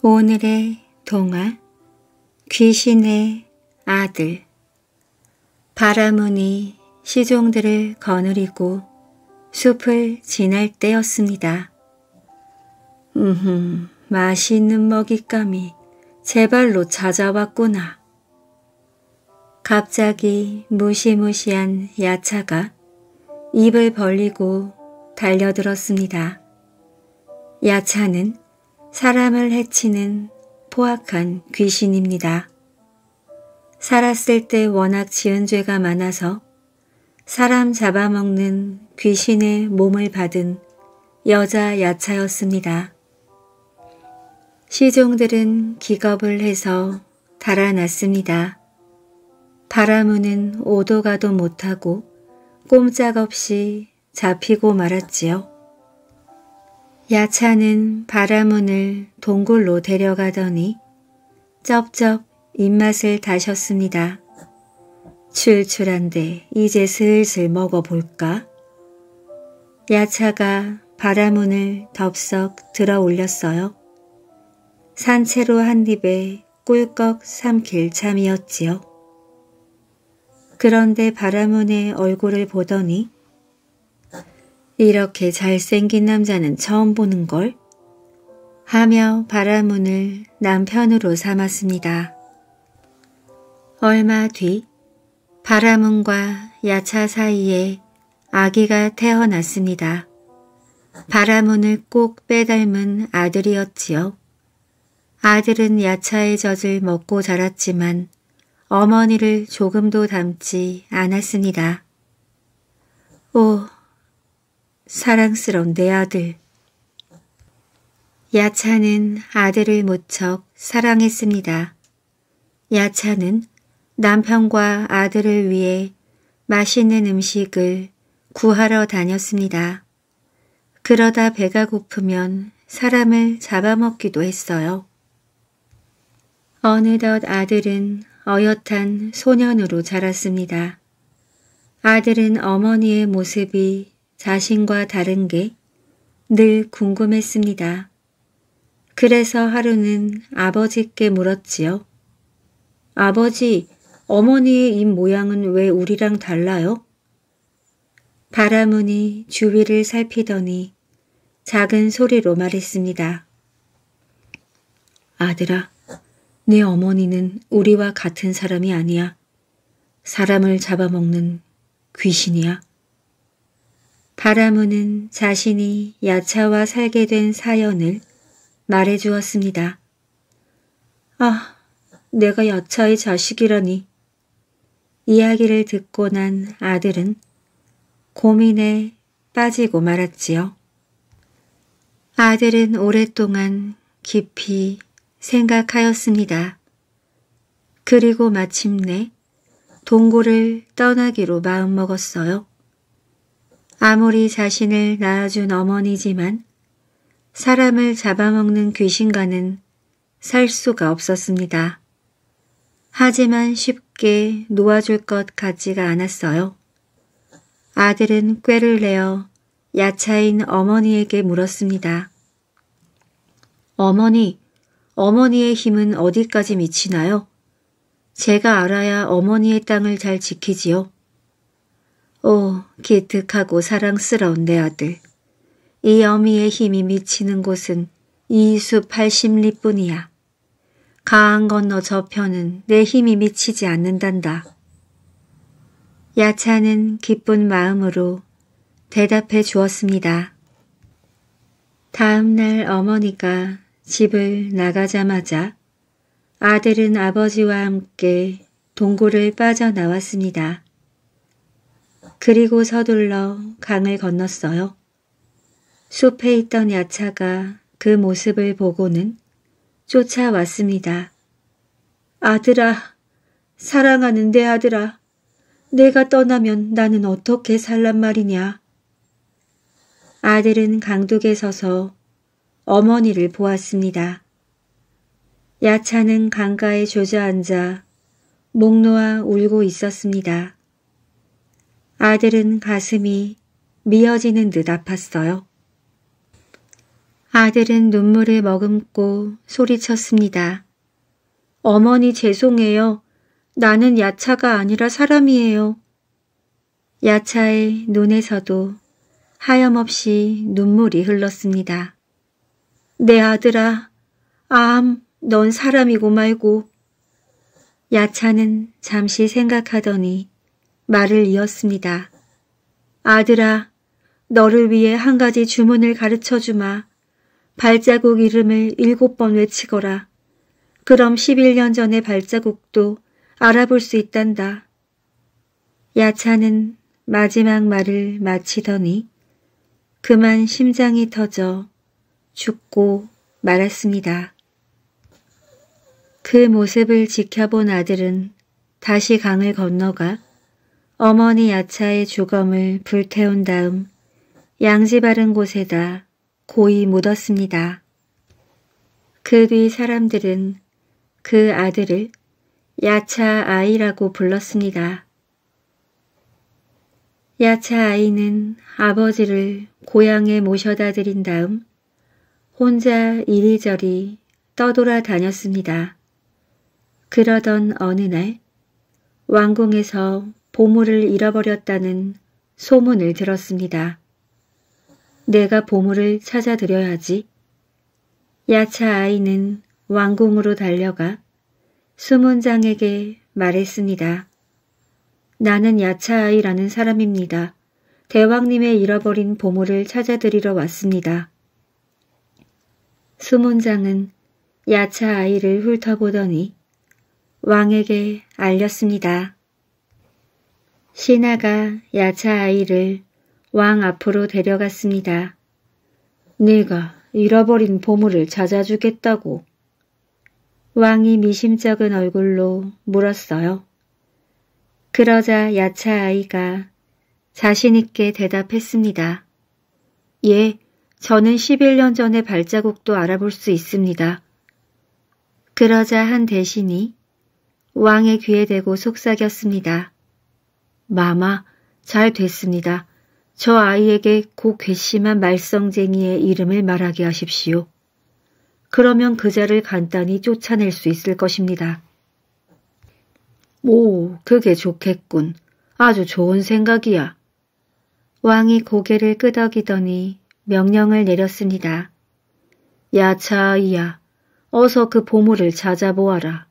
오늘의 동화 귀신의 아들 바라문이 시종들을 거느리고 숲을 지날 때였습니다. 음흠, 맛있는 먹잇감이 제발로 찾아왔구나. 갑자기 무시무시한 야차가 입을 벌리고 달려들었습니다. 야차는 사람을 해치는 포악한 귀신입니다. 살았을 때 워낙 지은 죄가 많아서 사람 잡아먹는 귀신의 몸을 받은 여자 야차였습니다. 시종들은 기겁을 해서 달아났습니다. 바라무는 오도 가도 못하고 꼼짝없이 잡히고 말았지요. 야차는 바라문을 동굴로 데려가더니 쩝쩝 입맛을 다셨습니다. 출출한데 이제 슬슬 먹어볼까? 야차가 바라문을 덥석 들어 올렸어요. 산채로 한 입에 꿀꺽 삼킬 참이었지요. 그런데 바라문의 얼굴을 보더니 이렇게 잘생긴 남자는 처음 보는 걸? 하며 바라문을 남편으로 삼았습니다. 얼마 뒤 바라문과 야차 사이에 아기가 태어났습니다. 바라문을 꼭 빼닮은 아들이었지요. 아들은 야차의 젖을 먹고 자랐지만 어머니를 조금도 닮지 않았습니다. 오, 사랑스러운내 아들. 야차는 아들을 무척 사랑했습니다. 야차는 남편과 아들을 위해 맛있는 음식을 구하러 다녔습니다. 그러다 배가 고프면 사람을 잡아먹기도 했어요. 어느덧 아들은 어엿한 소년으로 자랐습니다. 아들은 어머니의 모습이 자신과 다른 게 늘 궁금했습니다. 그래서 하루는 아버지께 물었지요. 아버지, 어머니의 입 모양은 왜 우리랑 달라요? 바라문이 주위를 살피더니 작은 소리로 말했습니다. 아들아, 네 어머니는 우리와 같은 사람이 아니야. 사람을 잡아먹는 귀신이야. 바라무는 자신이 야차와 살게 된 사연을 말해주었습니다. 아, 내가 여차의 자식이라니. 이야기를 듣고 난 아들은 고민에 빠지고 말았지요. 아들은 오랫동안 깊이 생각하였습니다. 그리고 마침내 동굴을 떠나기로 마음먹었어요. 아무리 자신을 낳아준 어머니지만 사람을 잡아먹는 귀신과는 살 수가 없었습니다. 하지만 쉽게 놓아줄 것 같지가 않았어요. 아들은 꾀를 내어 야차인 어머니에게 물었습니다. 어머니, 어머니의 힘은 어디까지 미치나요? 제가 알아야 어머니의 땅을 잘 지키지요. 오, 기특하고 사랑스러운 내 아들. 이 어미의 힘이 미치는 곳은 이수 80리뿐이야. 강한 건 너 저편은 내 힘이 미치지 않는단다. 야차는 기쁜 마음으로 대답해 주었습니다. 다음 날 어머니가 집을 나가자마자 아들은 아버지와 함께 동굴을 빠져나왔습니다. 그리고 서둘러 강을 건넜어요. 숲에 있던 야차가 그 모습을 보고는 쫓아왔습니다. 아들아, 사랑하는 내 아들아, 내가 떠나면 나는 어떻게 살란 말이냐. 아들은 강둑에 서서 어머니를 보았습니다. 야차는 강가에 조져앉아 목 놓아 울고 있었습니다. 아들은 가슴이 미어지는 듯 아팠어요. 아들은 눈물을 머금고 소리쳤습니다. 어머니 죄송해요. 나는 야차가 아니라 사람이에요. 야차의 눈에서도 하염없이 눈물이 흘렀습니다. 내 아들아, 암, 넌 사람이고 말고. 야차는 잠시 생각하더니 말을 이었습니다. 아들아, 너를 위해 한 가지 주문을 가르쳐 주마. 발자국 이름을 일곱 번 외치거라. 그럼 11년 전의 발자국도 알아볼 수 있단다. 야차는 마지막 말을 마치더니 그만 심장이 터져 죽고 말았습니다. 그 모습을 지켜본 아들은 다시 강을 건너가 어머니 야차의 주검을 불태운 다음 양지 바른 곳에다 고이 묻었습니다. 그 뒤 사람들은 그 아들을 야차 아이라고 불렀습니다. 야차 아이는 아버지를 고향에 모셔다 드린 다음 혼자 이리저리 떠돌아 다녔습니다. 그러던 어느 날 왕궁에서 보물을 잃어버렸다는 소문을 들었습니다. 내가 보물을 찾아드려야지. 야차 아이는 왕궁으로 달려가 수문장에게 말했습니다. 나는 야차 아이라는 사람입니다. 대왕님의 잃어버린 보물을 찾아드리러 왔습니다. 수문장은 야차 아이를 훑어보더니 왕에게 알렸습니다. 신하가 야차 아이를 왕 앞으로 데려갔습니다. 네가 잃어버린 보물을 찾아주겠다고. 왕이 미심쩍은 얼굴로 물었어요. 그러자 야차 아이가 자신있게 대답했습니다. 예, 저는 11년 전의 발자국도 알아볼 수 있습니다. 그러자 한 대신이 왕의 귀에 대고 속삭였습니다. 마마, 잘 됐습니다. 저 아이에게 고 괘씸한 말썽쟁이의 이름을 말하게 하십시오. 그러면 그자를 간단히 쫓아낼 수 있을 것입니다. 오, 그게 좋겠군. 아주 좋은 생각이야. 왕이 고개를 끄덕이더니 명령을 내렸습니다. 야차이야, 어서 그 보물을 찾아보아라.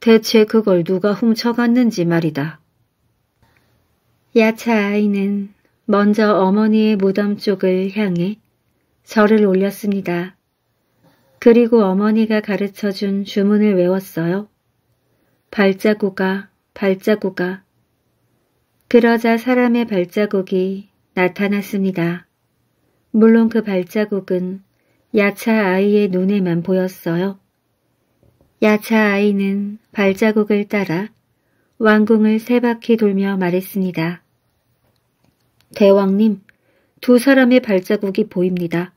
대체 그걸 누가 훔쳐갔는지 말이다. 야차 아이는 먼저 어머니의 무덤 쪽을 향해 절을 올렸습니다. 그리고 어머니가 가르쳐준 주문을 외웠어요. 발자국아, 발자국아. 그러자 사람의 발자국이 나타났습니다. 물론 그 발자국은 야차 아이의 눈에만 보였어요. 야차 아이는 발자국을 따라 왕궁을 세 바퀴 돌며 말했습니다. 대왕님, 두 사람의 발자국이 보입니다.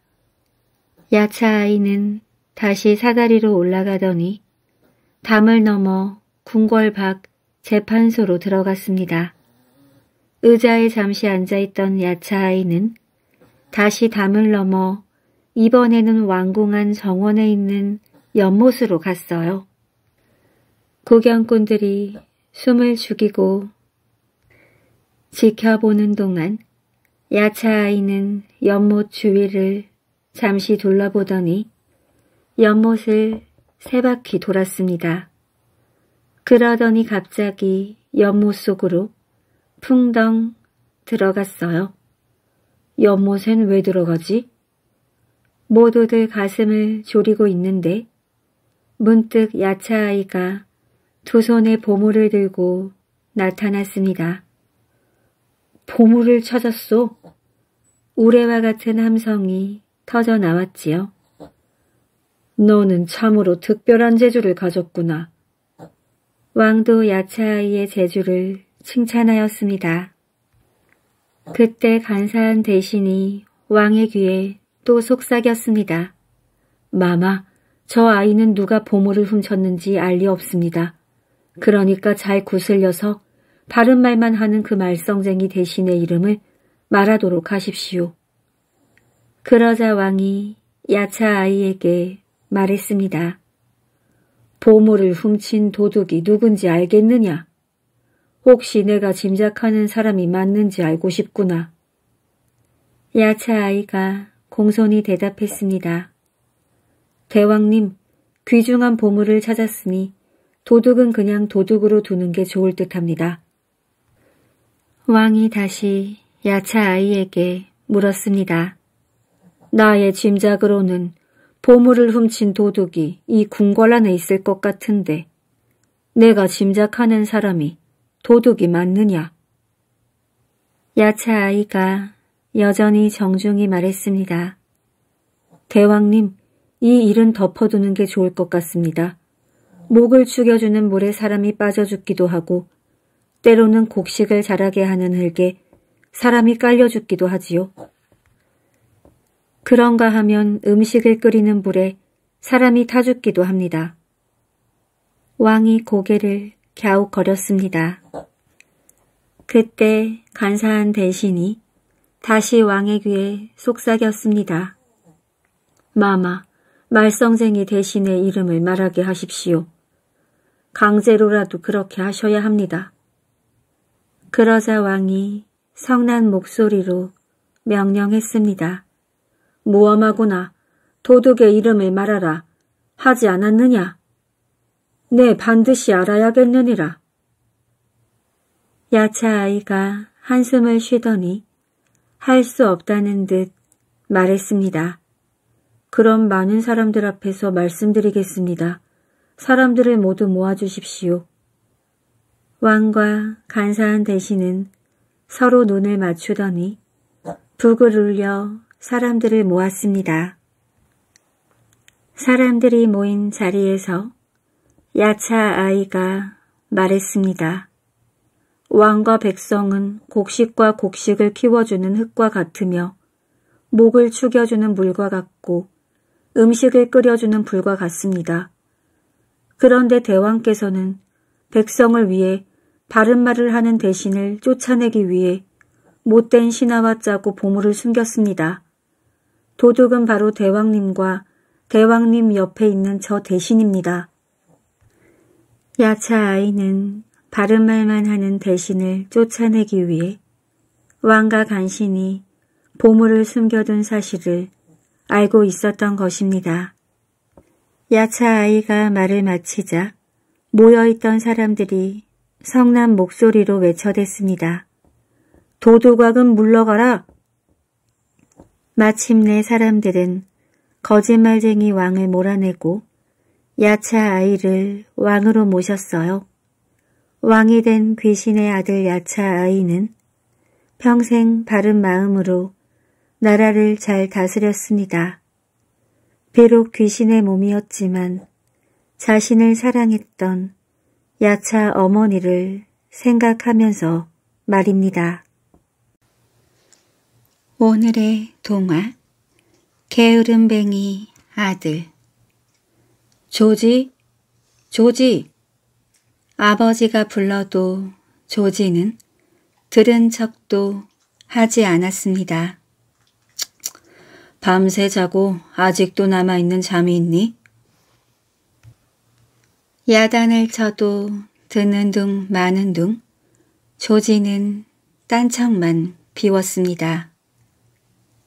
야차 아이는 다시 사다리로 올라가더니 담을 넘어 궁궐 밖 재판소로 들어갔습니다. 의자에 잠시 앉아있던 야차 아이는 다시 담을 넘어 이번에는 왕궁안 정원에 있는 연못으로 갔어요. 구경꾼들이 숨을 죽이고 지켜보는 동안 야차 아이는 연못 주위를 잠시 둘러보더니 연못을 세 바퀴 돌았습니다. 그러더니 갑자기 연못 속으로 풍덩 들어갔어요. 연못엔 왜 들어가지? 모두들 가슴을 졸이고 있는데 문득 야차아이가 두 손에 보물을 들고 나타났습니다. 보물을 찾았소. 우레와 같은 함성이 터져 나왔지요. 너는 참으로 특별한 재주를 가졌구나. 왕도 야채아이의 재주를 칭찬하였습니다. 그때 간사한 대신이 왕의 귀에 또 속삭였습니다. 마마, 저 아이는 누가 보물을 훔쳤는지 알리 없습니다. 그러니까 잘 구슬려서 바른 말만 하는 그 말썽쟁이 대신의 이름을 말하도록 하십시오. 그러자 왕이 야차 아이에게 말했습니다. 보물을 훔친 도둑이 누군지 알겠느냐? 혹시 내가 짐작하는 사람이 맞는지 알고 싶구나. 야차 아이가 공손히 대답했습니다. 대왕님, 귀중한 보물을 찾았으니 도둑은 그냥 도둑으로 두는 게 좋을 듯합니다. 왕이 다시 야차 아이에게 물었습니다. 나의 짐작으로는 보물을 훔친 도둑이 이 궁궐 안에 있을 것 같은데 내가 짐작하는 사람이 도둑이 맞느냐? 야차 아이가 여전히 정중히 말했습니다. 대왕님, 이 일은 덮어두는 게 좋을 것 같습니다. 목을 죽여주는 물에 사람이 빠져 죽기도 하고 때로는 곡식을 자라게 하는 흙에 사람이 깔려 죽기도 하지요. 그런가 하면 음식을 끓이는 불에 사람이 타 죽기도 합니다. 왕이 고개를 갸웃거렸습니다. 그때 간사한 대신이 다시 왕의 귀에 속삭였습니다. 마마, 말썽쟁이 대신의 이름을 말하게 하십시오. 강제로라도 그렇게 하셔야 합니다. 그러자 왕이 성난 목소리로 명령했습니다. 모험하구나 도둑의 이름을 말하라. 하지 않았느냐? 네, 반드시 알아야겠느니라. 야차 아이가 한숨을 쉬더니 할 수 없다는 듯 말했습니다. 그럼 많은 사람들 앞에서 말씀드리겠습니다. 사람들을 모두 모아주십시오. 왕과 간사한 대신은 서로 눈을 맞추더니 북을 울려 사람들을 모았습니다. 사람들이 모인 자리에서 야차 아이가 말했습니다. 왕과 백성은 곡식과 곡식을 키워주는 흙과 같으며 목을 축여주는 물과 같고 음식을 끓여주는 불과 같습니다. 그런데 대왕께서는 백성을 위해 바른 말을 하는 대신을 쫓아내기 위해 못된 신하와 짜고 보물을 숨겼습니다. 도둑은 바로 대왕님과 대왕님 옆에 있는 저 대신입니다. 야차 아이는 바른 말만 하는 대신을 쫓아내기 위해 왕과 간신히 보물을 숨겨둔 사실을 알고 있었던 것입니다. 야차 아이가 말을 마치자 모여있던 사람들이 성난 목소리로 외쳐댔습니다. 도도각은 물러가라! 마침내 사람들은 거짓말쟁이 왕을 몰아내고 야차 아이를 왕으로 모셨어요. 왕이 된 귀신의 아들 야차 아이는 평생 바른 마음으로 나라를 잘 다스렸습니다. 비록 귀신의 몸이었지만 자신을 사랑했던 야차 어머니를 생각하면서 말입니다. 오늘의 동화 게으름뱅이 아들 조지 조지 아버지가 불러도 조지는 들은 척도 하지 않았습니다. 밤새 자고 아직도 남아있는 잠이 있니? 야단을 쳐도 듣는둥 마는 둥 조지는 딴청만 비웠습니다.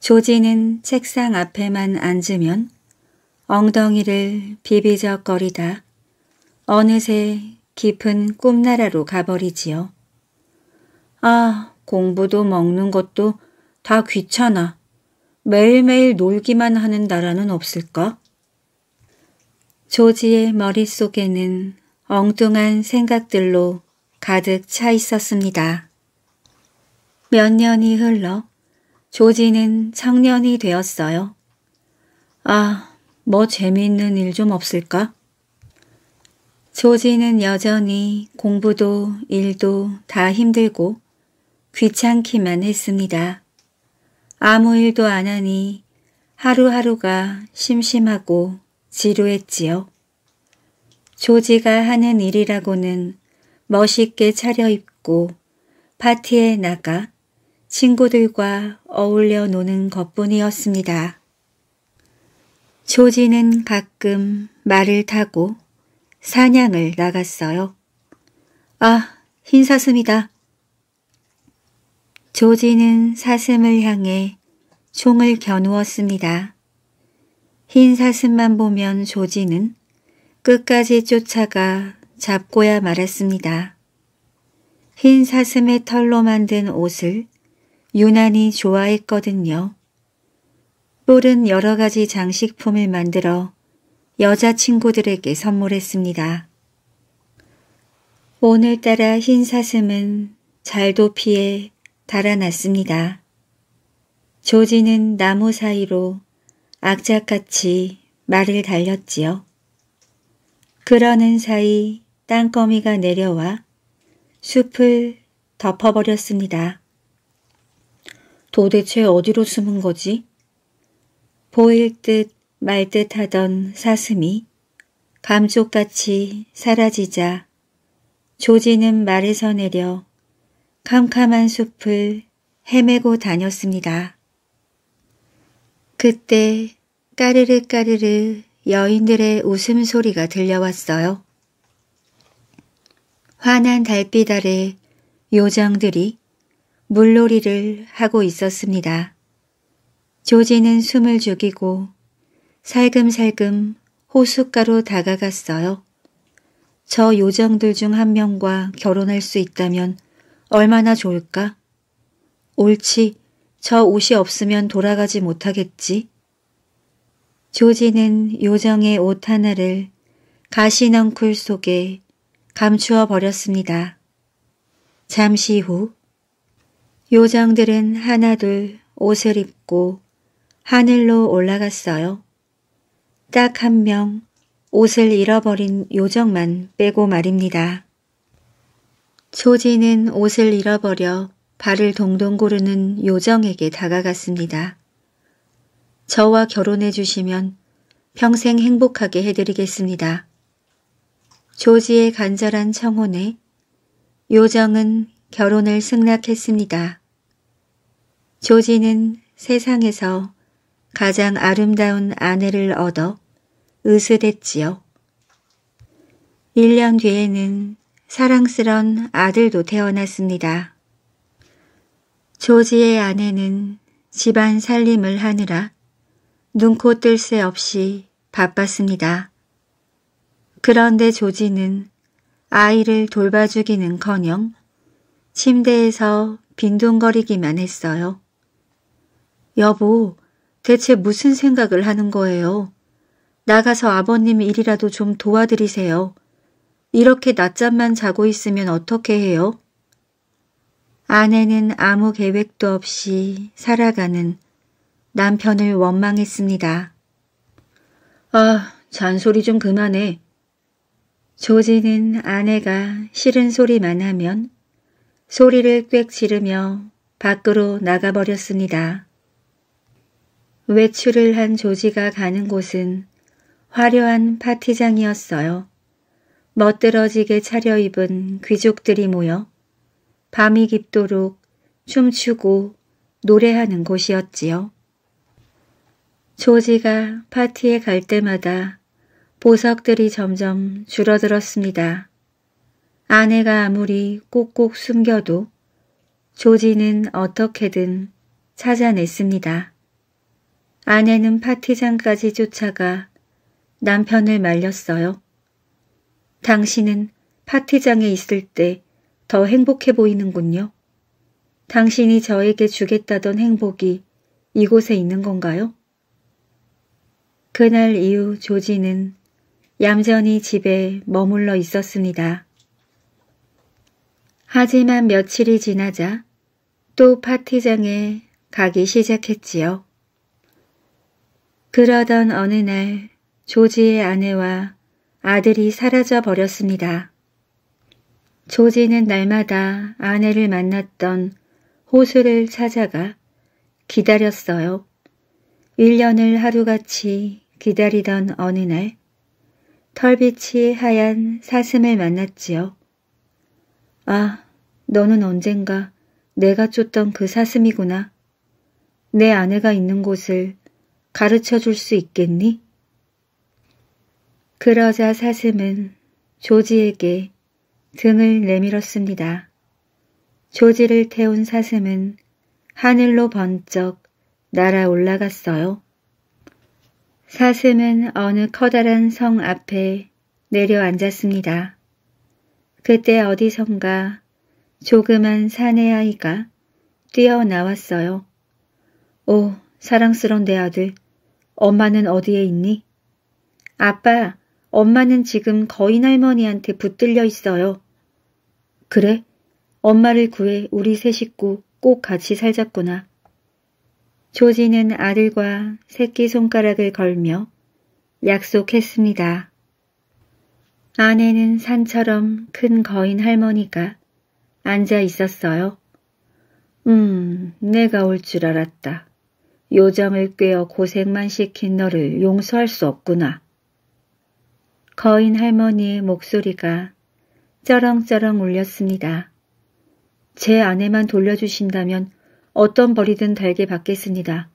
조지는 책상 앞에만 앉으면 엉덩이를 비비적거리다 어느새 깊은 꿈나라로 가버리지요. 아, 공부도 먹는 것도 다 귀찮아. 매일매일 놀기만 하는 나라는 없을까? 조지의 머릿속에는 엉뚱한 생각들로 가득 차 있었습니다. 몇 년이 흘러 조지는 청년이 되었어요. 아, 뭐 재미있는 일 좀 없을까? 조지는 여전히 공부도 일도 다 힘들고 귀찮기만 했습니다. 아무 일도 안 하니 하루하루가 심심하고 지루했지요. 조지가 하는 일이라고는 멋있게 차려입고 파티에 나가 친구들과 어울려 노는 것뿐이었습니다. 조지는 가끔 말을 타고 사냥을 나갔어요. 아, 흰사슴이다. 조지는 사슴을 향해 총을 겨누었습니다. 흰 사슴만 보면 조지는 끝까지 쫓아가 잡고야 말았습니다. 흰 사슴의 털로 만든 옷을 유난히 좋아했거든요. 뿔은 여러 가지 장식품을 만들어 여자친구들에게 선물했습니다. 오늘따라 흰 사슴은 잘도 피해 달아났습니다. 조지는 나무 사이로 악자같이 말을 달렸지요. 그러는 사이 땅거미가 내려와 숲을 덮어버렸습니다. 도대체 어디로 숨은 거지? 보일 듯 말듯 하던 사슴이 감쪽같이 사라지자 조지는 말에서 내려 캄캄한 숲을 헤매고 다녔습니다. 그때 까르르 까르르 여인들의 웃음소리가 들려왔어요. 환한 달빛 아래 요정들이 물놀이를 하고 있었습니다. 조지는 숨을 죽이고 살금살금 호숫가로 다가갔어요. 저 요정들 중 한 명과 결혼할 수 있다면 얼마나 좋을까? 옳지, 저 옷이 없으면 돌아가지 못하겠지. 조지는 요정의 옷 하나를 가시넝쿨 속에 감추어 버렸습니다. 잠시 후 요정들은 하나둘 옷을 입고 하늘로 올라갔어요. 딱 한 명 옷을 잃어버린 요정만 빼고 말입니다. 조지는 옷을 잃어버려 발을 동동 구르는 요정에게 다가갔습니다. 저와 결혼해 주시면 평생 행복하게 해드리겠습니다. 조지의 간절한 청혼에 요정은 결혼을 승낙했습니다. 조지는 세상에서 가장 아름다운 아내를 얻어 으스댔지요. 1년 뒤에는 사랑스런 아들도 태어났습니다. 조지의 아내는 집안 살림을 하느라 눈코 뜰 새 없이 바빴습니다. 그런데 조지는 아이를 돌봐주기는커녕 침대에서 빈둥거리기만 했어요. 여보, 대체 무슨 생각을 하는 거예요? 나가서 아버님 일이라도 좀 도와드리세요. 이렇게 낮잠만 자고 있으면 어떻게 해요? 아내는 아무 계획도 없이 살아가는 남편을 원망했습니다. 아, 잔소리 좀 그만해. 조지는 아내가 싫은 소리만 하면 소리를 꽥 지르며 밖으로 나가버렸습니다. 외출을 한 조지가 가는 곳은 화려한 파티장이었어요. 멋들어지게 차려입은 귀족들이 모여 밤이 깊도록 춤추고 노래하는 곳이었지요. 조지가 파티에 갈 때마다 보석들이 점점 줄어들었습니다. 아내가 아무리 꼭꼭 숨겨도 조지는 어떻게든 찾아냈습니다. 아내는 파티장까지 쫓아가 남편을 말렸어요. 당신은 파티장에 있을 때 더 행복해 보이는군요. 당신이 저에게 주겠다던 행복이 이곳에 있는 건가요? 그날 이후 조지는 얌전히 집에 머물러 있었습니다. 하지만 며칠이 지나자 또 파티장에 가기 시작했지요. 그러던 어느 날 조지의 아내와 아들이 사라져 버렸습니다. 조지는 날마다 아내를 만났던 호수를 찾아가 기다렸어요. 1년을 하루같이 기다리던 어느 날 털빛이 하얀 사슴을 만났지요. 아, 너는 언젠가 내가 쫓던 그 사슴이구나. 내 아내가 있는 곳을 가르쳐 줄 수 있겠니? 그러자 사슴은 조지에게 등을 내밀었습니다. 조지를 태운 사슴은 하늘로 번쩍 날아 올라갔어요. 사슴은 어느 커다란 성 앞에 내려앉았습니다. 그때 어디선가 조그만 사내 아이가 뛰어나왔어요. 오, 사랑스러운내 아들, 엄마는 어디에 있니? 아빠, 엄마는 지금 거인 할머니한테 붙들려 있어요. 그래? 엄마를 구해 우리 세 식구 꼭 같이 살자꾸나. 조지는 아들과 새끼손가락을 걸며 약속했습니다. 아내는 산처럼 큰 거인 할머니가 앉아 있었어요. 음, 내가 올 줄 알았다. 요정을 꿰어 고생만 시킨 너를 용서할 수 없구나. 거인 할머니의 목소리가 쩌렁쩌렁 울렸습니다. 제 아내만 돌려주신다면 어떤 벌이든 달게 받겠습니다.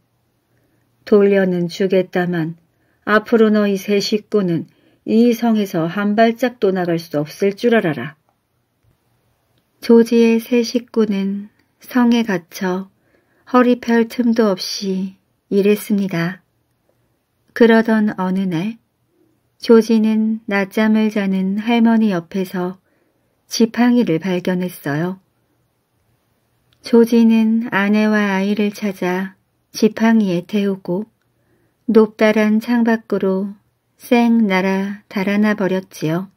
돌려는 주겠다만 앞으로 너희 세 식구는 이 성에서 한 발짝도 나갈 수 없을 줄 알아라. 조지의 세 식구는 성에 갇혀 허리 펼 틈도 없이 일했습니다. 그러던 어느 날 조지는 낮잠을 자는 할머니 옆에서 지팡이를 발견했어요. 조지는 아내와 아이를 찾아 지팡이에 태우고 높다란 창밖으로 쌩 날아 달아나 버렸지요.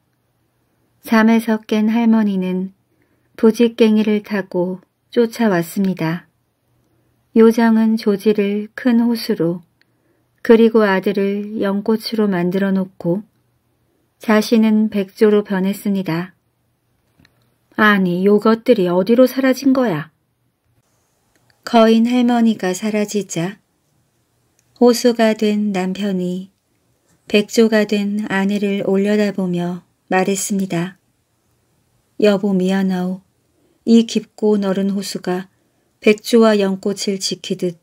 잠에서 깬 할머니는 부지깽이를 타고 쫓아왔습니다. 요정은 조지를 큰 호수로 그리고 아들을 연꽃으로 만들어 놓고 자신은 백조로 변했습니다. 아니, 요것들이 어디로 사라진 거야? 거인 할머니가 사라지자 호수가 된 남편이 백조가 된 아내를 올려다보며 말했습니다. 여보 미안하오. 이 깊고 너른 호수가 백조와 연꽃을 지키듯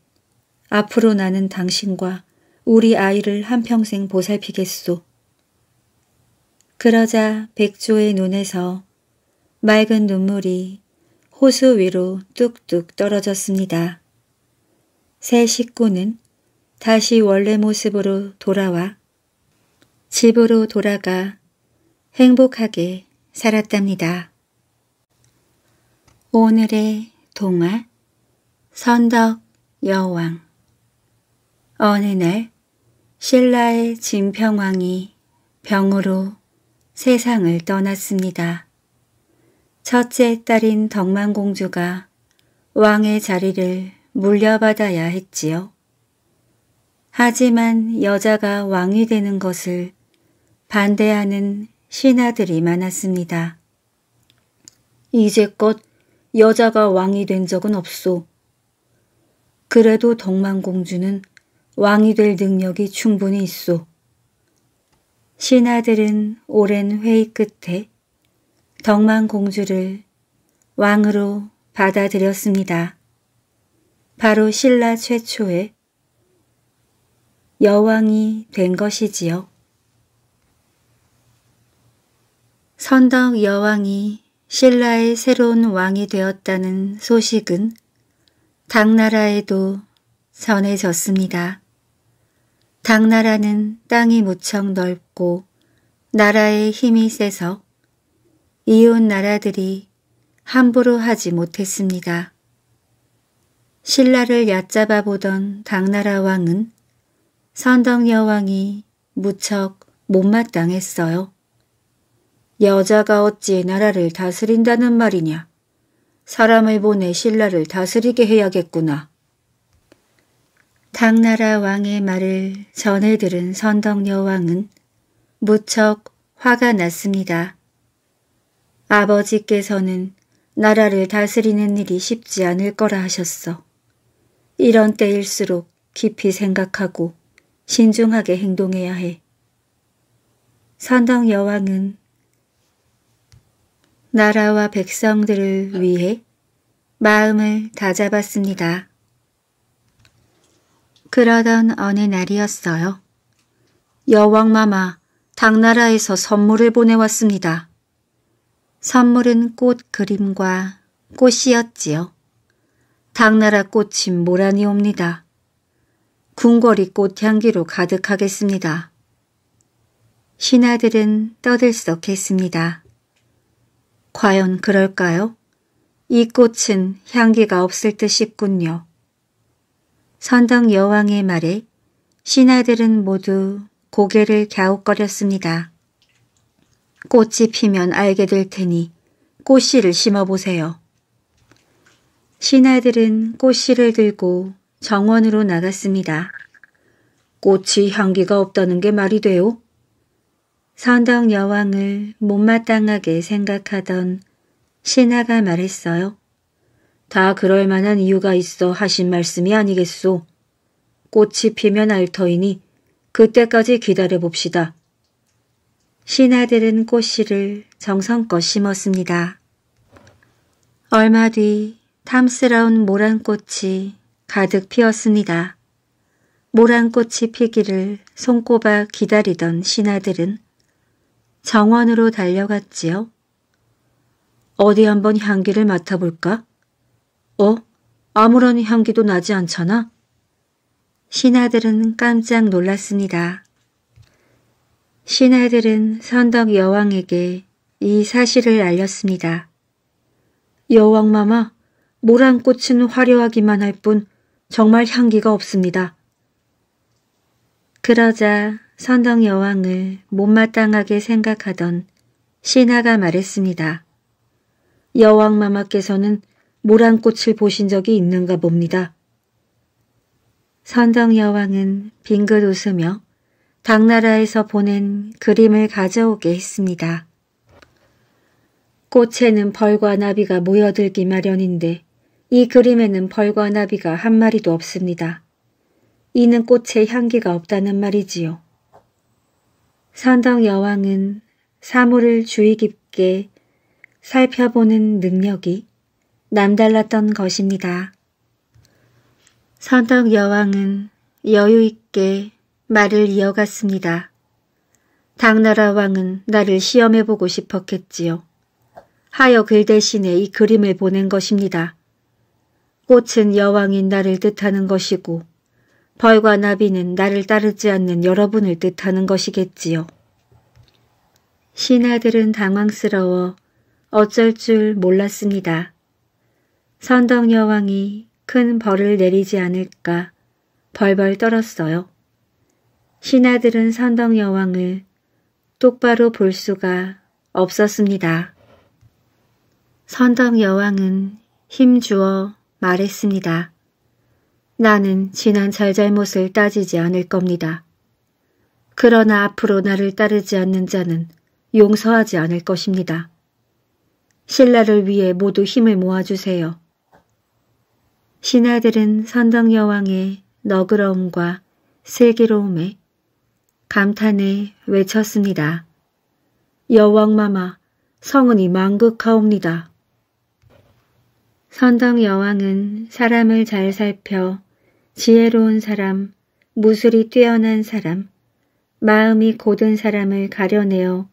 앞으로 나는 당신과 우리 아이를 한평생 보살피겠소. 그러자 백조의 눈에서 맑은 눈물이 호수 위로 뚝뚝 떨어졌습니다. 새 식구는 다시 원래 모습으로 돌아와 집으로 돌아가 행복하게 살았답니다. 오늘의 동화 선덕 여왕 어느 날 신라의 진평왕이 병으로 세상을 떠났습니다. 첫째 딸인 덕만공주가 왕의 자리를 물려받아야 했지요. 하지만 여자가 왕이 되는 것을 반대하는 신하들이 많았습니다. 이제껏 여자가 왕이 된 적은 없소. 그래도 덕만공주는 왕이 될 능력이 충분히 있소. 신하들은 오랜 회의 끝에 덕만 공주를 왕으로 받아들였습니다. 바로 신라 최초의 여왕이 된 것이지요. 선덕 여왕이 신라의 새로운 왕이 되었다는 소식은 당나라에도 전해졌습니다. 당나라는 땅이 무척 넓고 나라의 힘이 세서 이웃 나라들이 함부로 하지 못했습니다. 신라를 얕잡아 보던 당나라 왕은 선덕 여왕이 무척 못마땅했어요. 여자가 어찌 나라를 다스린다는 말이냐. 사람을 보내 신라를 다스리게 해야겠구나. 당나라 왕의 말을 전해 들은 선덕여왕은 무척 화가 났습니다. 아버지께서는 나라를 다스리는 일이 쉽지 않을 거라 하셨어. 이런 때일수록 깊이 생각하고 신중하게 행동해야 해. 선덕 여왕은 나라와 백성들을 위해 마음을 다잡았습니다. 그러던 어느 날이었어요. 여왕마마, 당나라에서 선물을 보내왔습니다. 선물은 꽃 그림과 꽃이었지요. 당나라 꽃이 모란이 옵니다. 궁궐이 꽃향기로 가득하겠습니다. 신하들은 떠들썩했습니다. 과연 그럴까요? 이 꽃은 향기가 없을 듯 싶군요. 선덕 여왕의 말에 신하들은 모두 고개를 갸웃거렸습니다. 꽃이 피면 알게 될 테니 꽃씨를 심어보세요. 신하들은 꽃씨를 들고 정원으로 나갔습니다. 꽃이 향기가 없다는 게 말이 돼요? 선덕 여왕을 못마땅하게 생각하던 신하가 말했어요. 다 그럴 만한 이유가 있어 하신 말씀이 아니겠소. 꽃이 피면 알 터이니 그때까지 기다려 봅시다. 신하들은 꽃씨를 정성껏 심었습니다. 얼마 뒤 탐스러운 모란꽃이 가득 피었습니다. 모란꽃이 피기를 손꼽아 기다리던 신하들은 정원으로 달려갔지요. 어디 한번 향기를 맡아볼까? 어? 아무런 향기도 나지 않잖아? 신하들은 깜짝 놀랐습니다. 신하들은 선덕 여왕에게 이 사실을 알렸습니다. 여왕마마, 모란꽃은 화려하기만 할 뿐 정말 향기가 없습니다. 그러자 선덕 여왕을 못마땅하게 생각하던 신하가 말했습니다. 여왕마마께서는 모란꽃을 보신 적이 있는가 봅니다. 선덕 여왕은 빙긋 웃으며 당나라에서 보낸 그림을 가져오게 했습니다. 꽃에는 벌과 나비가 모여들기 마련인데 이 그림에는 벌과 나비가 한 마리도 없습니다. 이는 꽃의 향기가 없다는 말이지요. 선덕 여왕은 사물을 주의 깊게 살펴보는 능력이 남달랐던 것입니다. 선덕 여왕은 여유 있게 말을 이어갔습니다. 당나라 왕은 나를 시험해보고 싶었겠지요. 하여 글 대신에 이 그림을 보낸 것입니다. 꽃은 여왕인 나를 뜻하는 것이고 벌과 나비는 나를 따르지 않는 여러분을 뜻하는 것이겠지요. 신하들은 당황스러워 어쩔 줄 몰랐습니다. 선덕 여왕이 큰 벌을 내리지 않을까 벌벌 떨었어요. 신하들은 선덕 여왕을 똑바로 볼 수가 없었습니다. 선덕 여왕은 힘주어 말했습니다. 나는 지난 잘잘못을 따지지 않을 겁니다. 그러나 앞으로 나를 따르지 않는 자는 용서하지 않을 것입니다. 신라를 위해 모두 힘을 모아주세요. 신하들은 선덕 여왕의 너그러움과 슬기로움에 감탄을 외쳤습니다. 여왕마마, 성은이 망극하옵니다. 선덕 여왕은 사람을 잘 살펴 지혜로운 사람, 무술이 뛰어난 사람, 마음이 고든 사람을 가려내어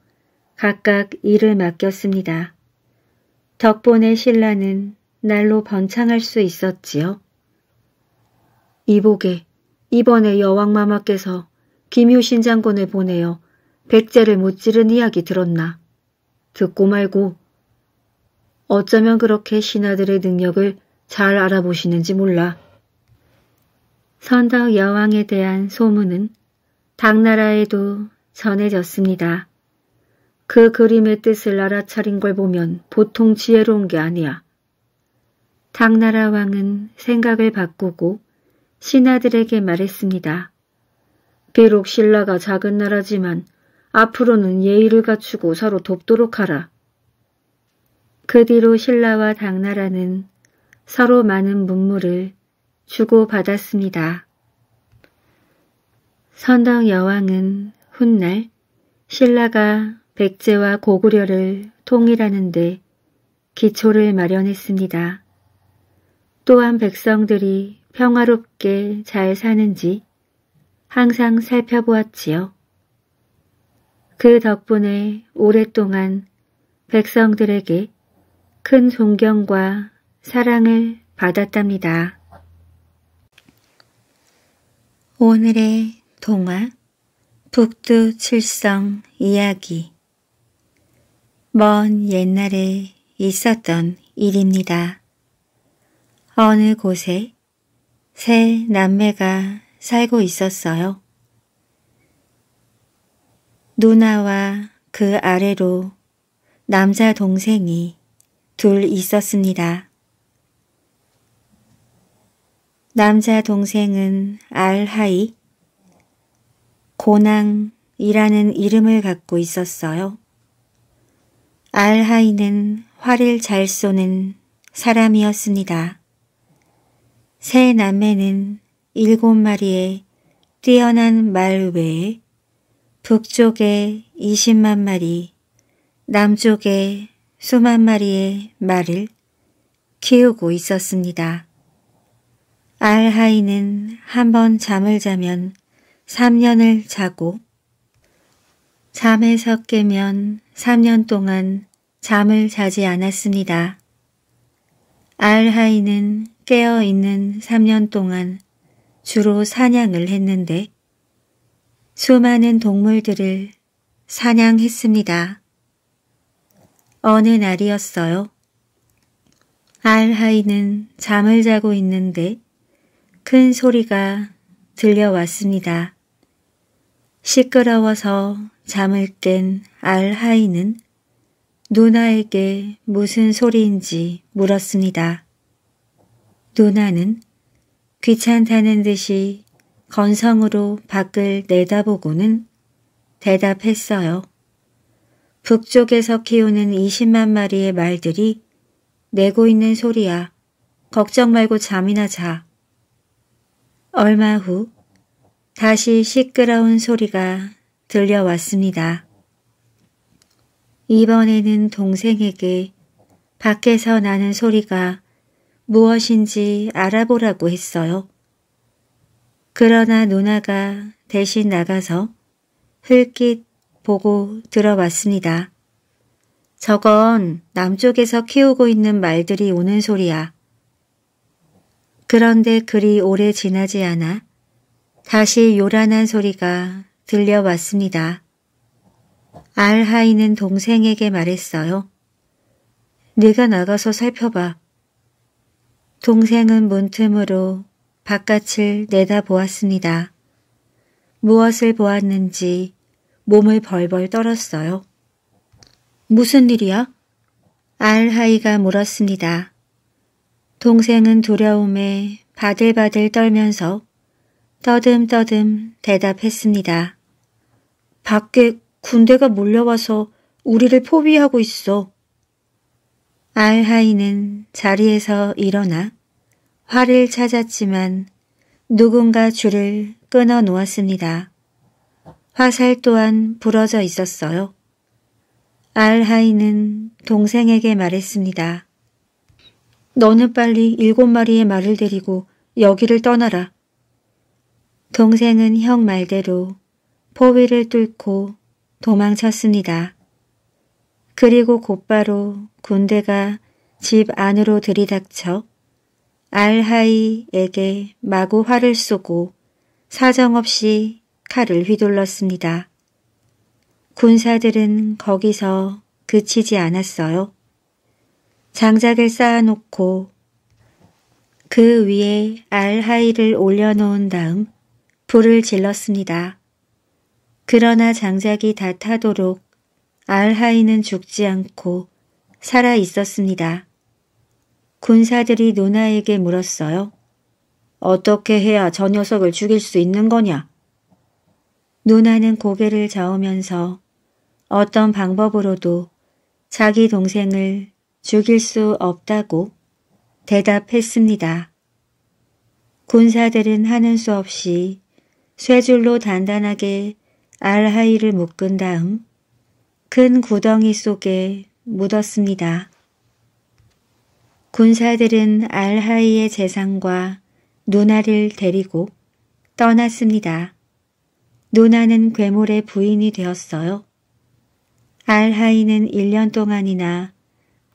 각각 일을 맡겼습니다. 덕분에 신라는 날로 번창할 수 있었지요. 이복에 이번에 여왕마마께서 김효신 장군을 보내어 백제를 못지른 이야기 들었나. 듣고 말고 어쩌면 그렇게 신하들의 능력을 잘 알아보시는지 몰라. 선덕 여왕에 대한 소문은 당나라에도 전해졌습니다. 그 그림의 뜻을 알아차린 걸 보면 보통 지혜로운 게 아니야. 당나라 왕은 생각을 바꾸고 신하들에게 말했습니다. 비록 신라가 작은 나라지만 앞으로는 예의를 갖추고 서로 돕도록 하라. 그 뒤로 신라와 당나라는 서로 많은 문물을 주고받았습니다. 선덕 여왕은 훗날 신라가 백제와 고구려를 통일하는데 기초를 마련했습니다. 또한 백성들이 평화롭게 잘 사는지 항상 살펴보았지요. 그 덕분에 오랫동안 백성들에게 큰 존경과 사랑을 받았답니다. 오늘의 동화 북두 칠성 이야기 먼 옛날에 있었던 일입니다. 어느 곳에 새 남매가 살고 있었어요. 누나와 그 아래로 남자 동생이 둘 있었습니다. 남자 동생은 알하이, 고낭이라는 이름을 갖고 있었어요. 알하이는 활을 잘 쏘는 사람이었습니다. 새 남매는 일곱 마리의 뛰어난 말 외에 북쪽에 20만 마리, 남쪽에 수만 마리의 말을 키우고 있었습니다. 알하이는 한 번 잠을 자면 3년을 자고 잠에서 깨면 3년 동안 잠을 자지 않았습니다. 알하이는 깨어 있는 3년 동안 주로 사냥을 했는데 수많은 동물들을 사냥했습니다. 어느 날이었어요. 알하이는 잠을 자고 있는데 큰 소리가 들려왔습니다. 시끄러워서 잠을 깬 알하이는 누나에게 무슨 소리인지 물었습니다. 누나는 귀찮다는 듯이 건성으로 밖을 내다보고는 대답했어요. 북쪽에서 키우는 20만 마리의 말들이 내고 있는 소리야. 걱정 말고 잠이나 자. 얼마 후 다시 시끄러운 소리가 들려왔습니다. 이번에는 동생에게 밖에서 나는 소리가 무엇인지 알아보라고 했어요. 그러나 누나가 대신 나가서 흘낏 보고 들어왔습니다. 저건 남쪽에서 키우고 있는 말들이 오는 소리야. 그런데 그리 오래 지나지 않아 다시 요란한 소리가 들려왔습니다. 알하이는 동생에게 말했어요. 네가 나가서 살펴봐. 동생은 문틈으로 바깥을 내다보았습니다. 무엇을 보았는지 몸을 벌벌 떨었어요. 무슨 일이야? 알하이가 물었습니다. 동생은 두려움에 바들바들 떨면서 떠듬떠듬 대답했습니다. 밖에 군대가 몰려와서 우리를 포위하고 있어. 알하이는 자리에서 일어나 화를 찾았지만 누군가 줄을 끊어 놓았습니다. 화살 또한 부러져 있었어요. 알하이는 동생에게 말했습니다. 너는 빨리 일곱 마리의 말을 데리고 여기를 떠나라. 동생은 형 말대로 포위를 뚫고 도망쳤습니다. 그리고 곧바로 군대가 집 안으로 들이닥쳐 알하이에게 마구 활을 쏘고 사정없이 칼을 휘둘렀습니다. 군사들은 거기서 그치지 않았어요. 장작을 쌓아놓고 그 위에 알하이를 올려놓은 다음 불을 질렀습니다. 그러나 장작이 다 타도록 알하이는 죽지 않고 살아 있었습니다. 군사들이 누나에게 물었어요. 어떻게 해야 저 녀석을 죽일 수 있는 거냐? 누나는 고개를 저으면서 어떤 방법으로도 자기 동생을 죽일 수 없다고 대답했습니다. 군사들은 하는 수 없이 쇠줄로 단단하게 알하이를 묶은 다음 큰 구덩이 속에 묻었습니다. 군사들은 알하이의 재산과 누나를 데리고 떠났습니다. 누나는 괴물의 부인이 되었어요. 알하이는 1년 동안이나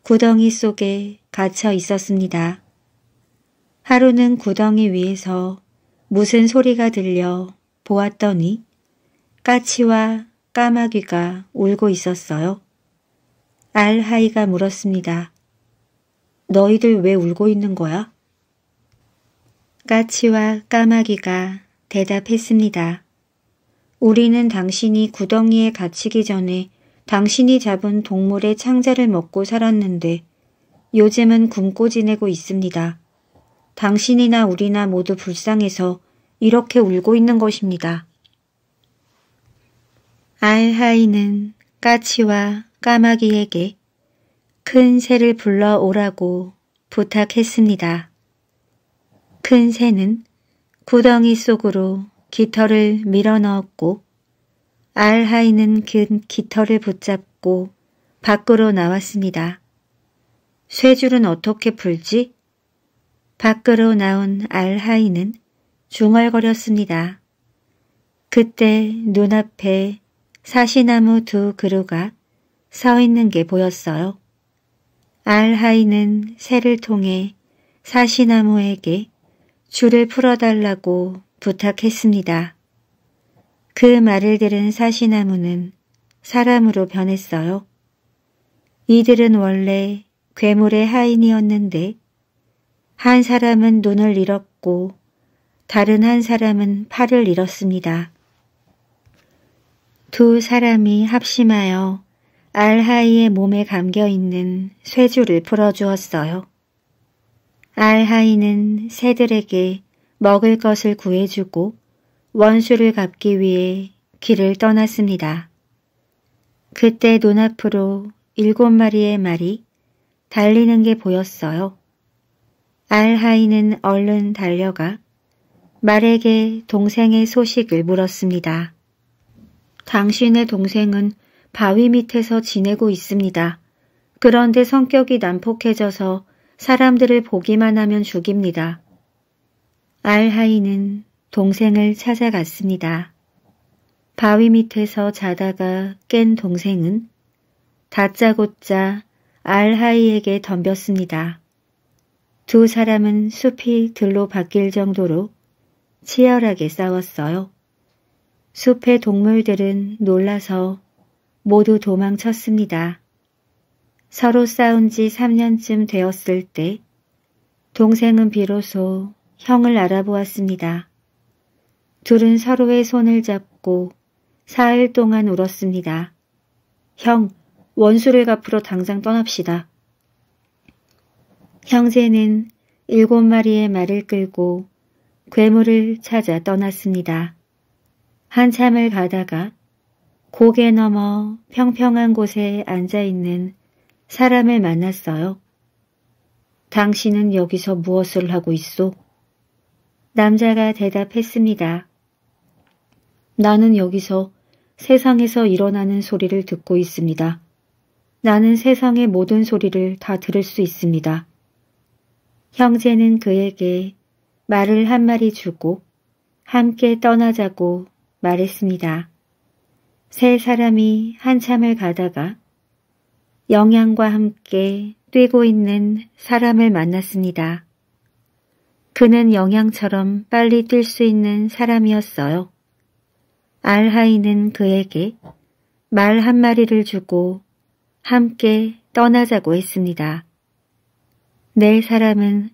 구덩이 속에 갇혀 있었습니다. 하루는 구덩이 위에서 무슨 소리가 들려 보았더니 까치와 까마귀가 울고 있었어요. 알하이가 물었습니다. 너희들 왜 울고 있는 거야? 까치와 까마귀가 대답했습니다. 우리는 당신이 구덩이에 갇히기 전에 당신이 잡은 동물의 창자를 먹고 살았는데 요즘은 굶고 지내고 있습니다. 당신이나 우리나 모두 불쌍해서 이렇게 울고 있는 것입니다. 알하이는 까치와 까마귀에게 큰 새를 불러 오라고 부탁했습니다. 큰 새는 구덩이 속으로 깃털을 밀어 넣었고 알하이는 그 깃털을 붙잡고 밖으로 나왔습니다. 쇠줄은 어떻게 풀지? 밖으로 나온 알하이는 중얼거렸습니다. 그때 눈앞에 사시나무 두 그루가 서 있는 게 보였어요. 알하이는 새를 통해 사시나무에게 줄을 풀어달라고 부탁했습니다. 그 말을 들은 사시나무는 사람으로 변했어요. 이들은 원래 괴물의 하인이었는데 한 사람은 눈을 잃었고 다른 한 사람은 팔을 잃었습니다. 두 사람이 합심하여 알하이의 몸에 감겨 있는 쇠줄을 풀어주었어요. 알하이는 새들에게 먹을 것을 구해주고 원수를 갚기 위해 길을 떠났습니다. 그때 눈앞으로 일곱 마리의 말이 달리는 게 보였어요. 알하이는 얼른 달려가 말에게 동생의 소식을 물었습니다. 당신의 동생은 바위 밑에서 지내고 있습니다. 그런데 성격이 난폭해져서 사람들을 보기만 하면 죽입니다. 알하이는 동생을 찾아갔습니다. 바위 밑에서 자다가 깬 동생은 다짜고짜 알하이에게 덤볐습니다. 두 사람은 숲이 들로 바뀔 정도로 치열하게 싸웠어요. 숲의 동물들은 놀라서 모두 도망쳤습니다. 서로 싸운 지 3년쯤 되었을 때 동생은 비로소 형을 알아보았습니다. 둘은 서로의 손을 잡고 사흘 동안 울었습니다. 형, 원수를 갚으러 당장 떠납시다. 형제는 일곱 마리의 말을 끌고 괴물을 찾아 떠났습니다. 한참을 가다가 고개 넘어 평평한 곳에 앉아있는 사람을 만났어요. 당신은 여기서 무엇을 하고 있소? 남자가 대답했습니다. 나는 여기서 세상에서 일어나는 소리를 듣고 있습니다. 나는 세상의 모든 소리를 다 들을 수 있습니다. 형제는 그에게 말을 한 마리 주고 함께 떠나자고 말했습니다. 세 사람이 한참을 가다가 영양과 함께 뛰고 있는 사람을 만났습니다. 그는 영양처럼 빨리 뛸 수 있는 사람이었어요. 알하이는 그에게 말 한마리를 주고 함께 떠나자고 했습니다. 네 사람은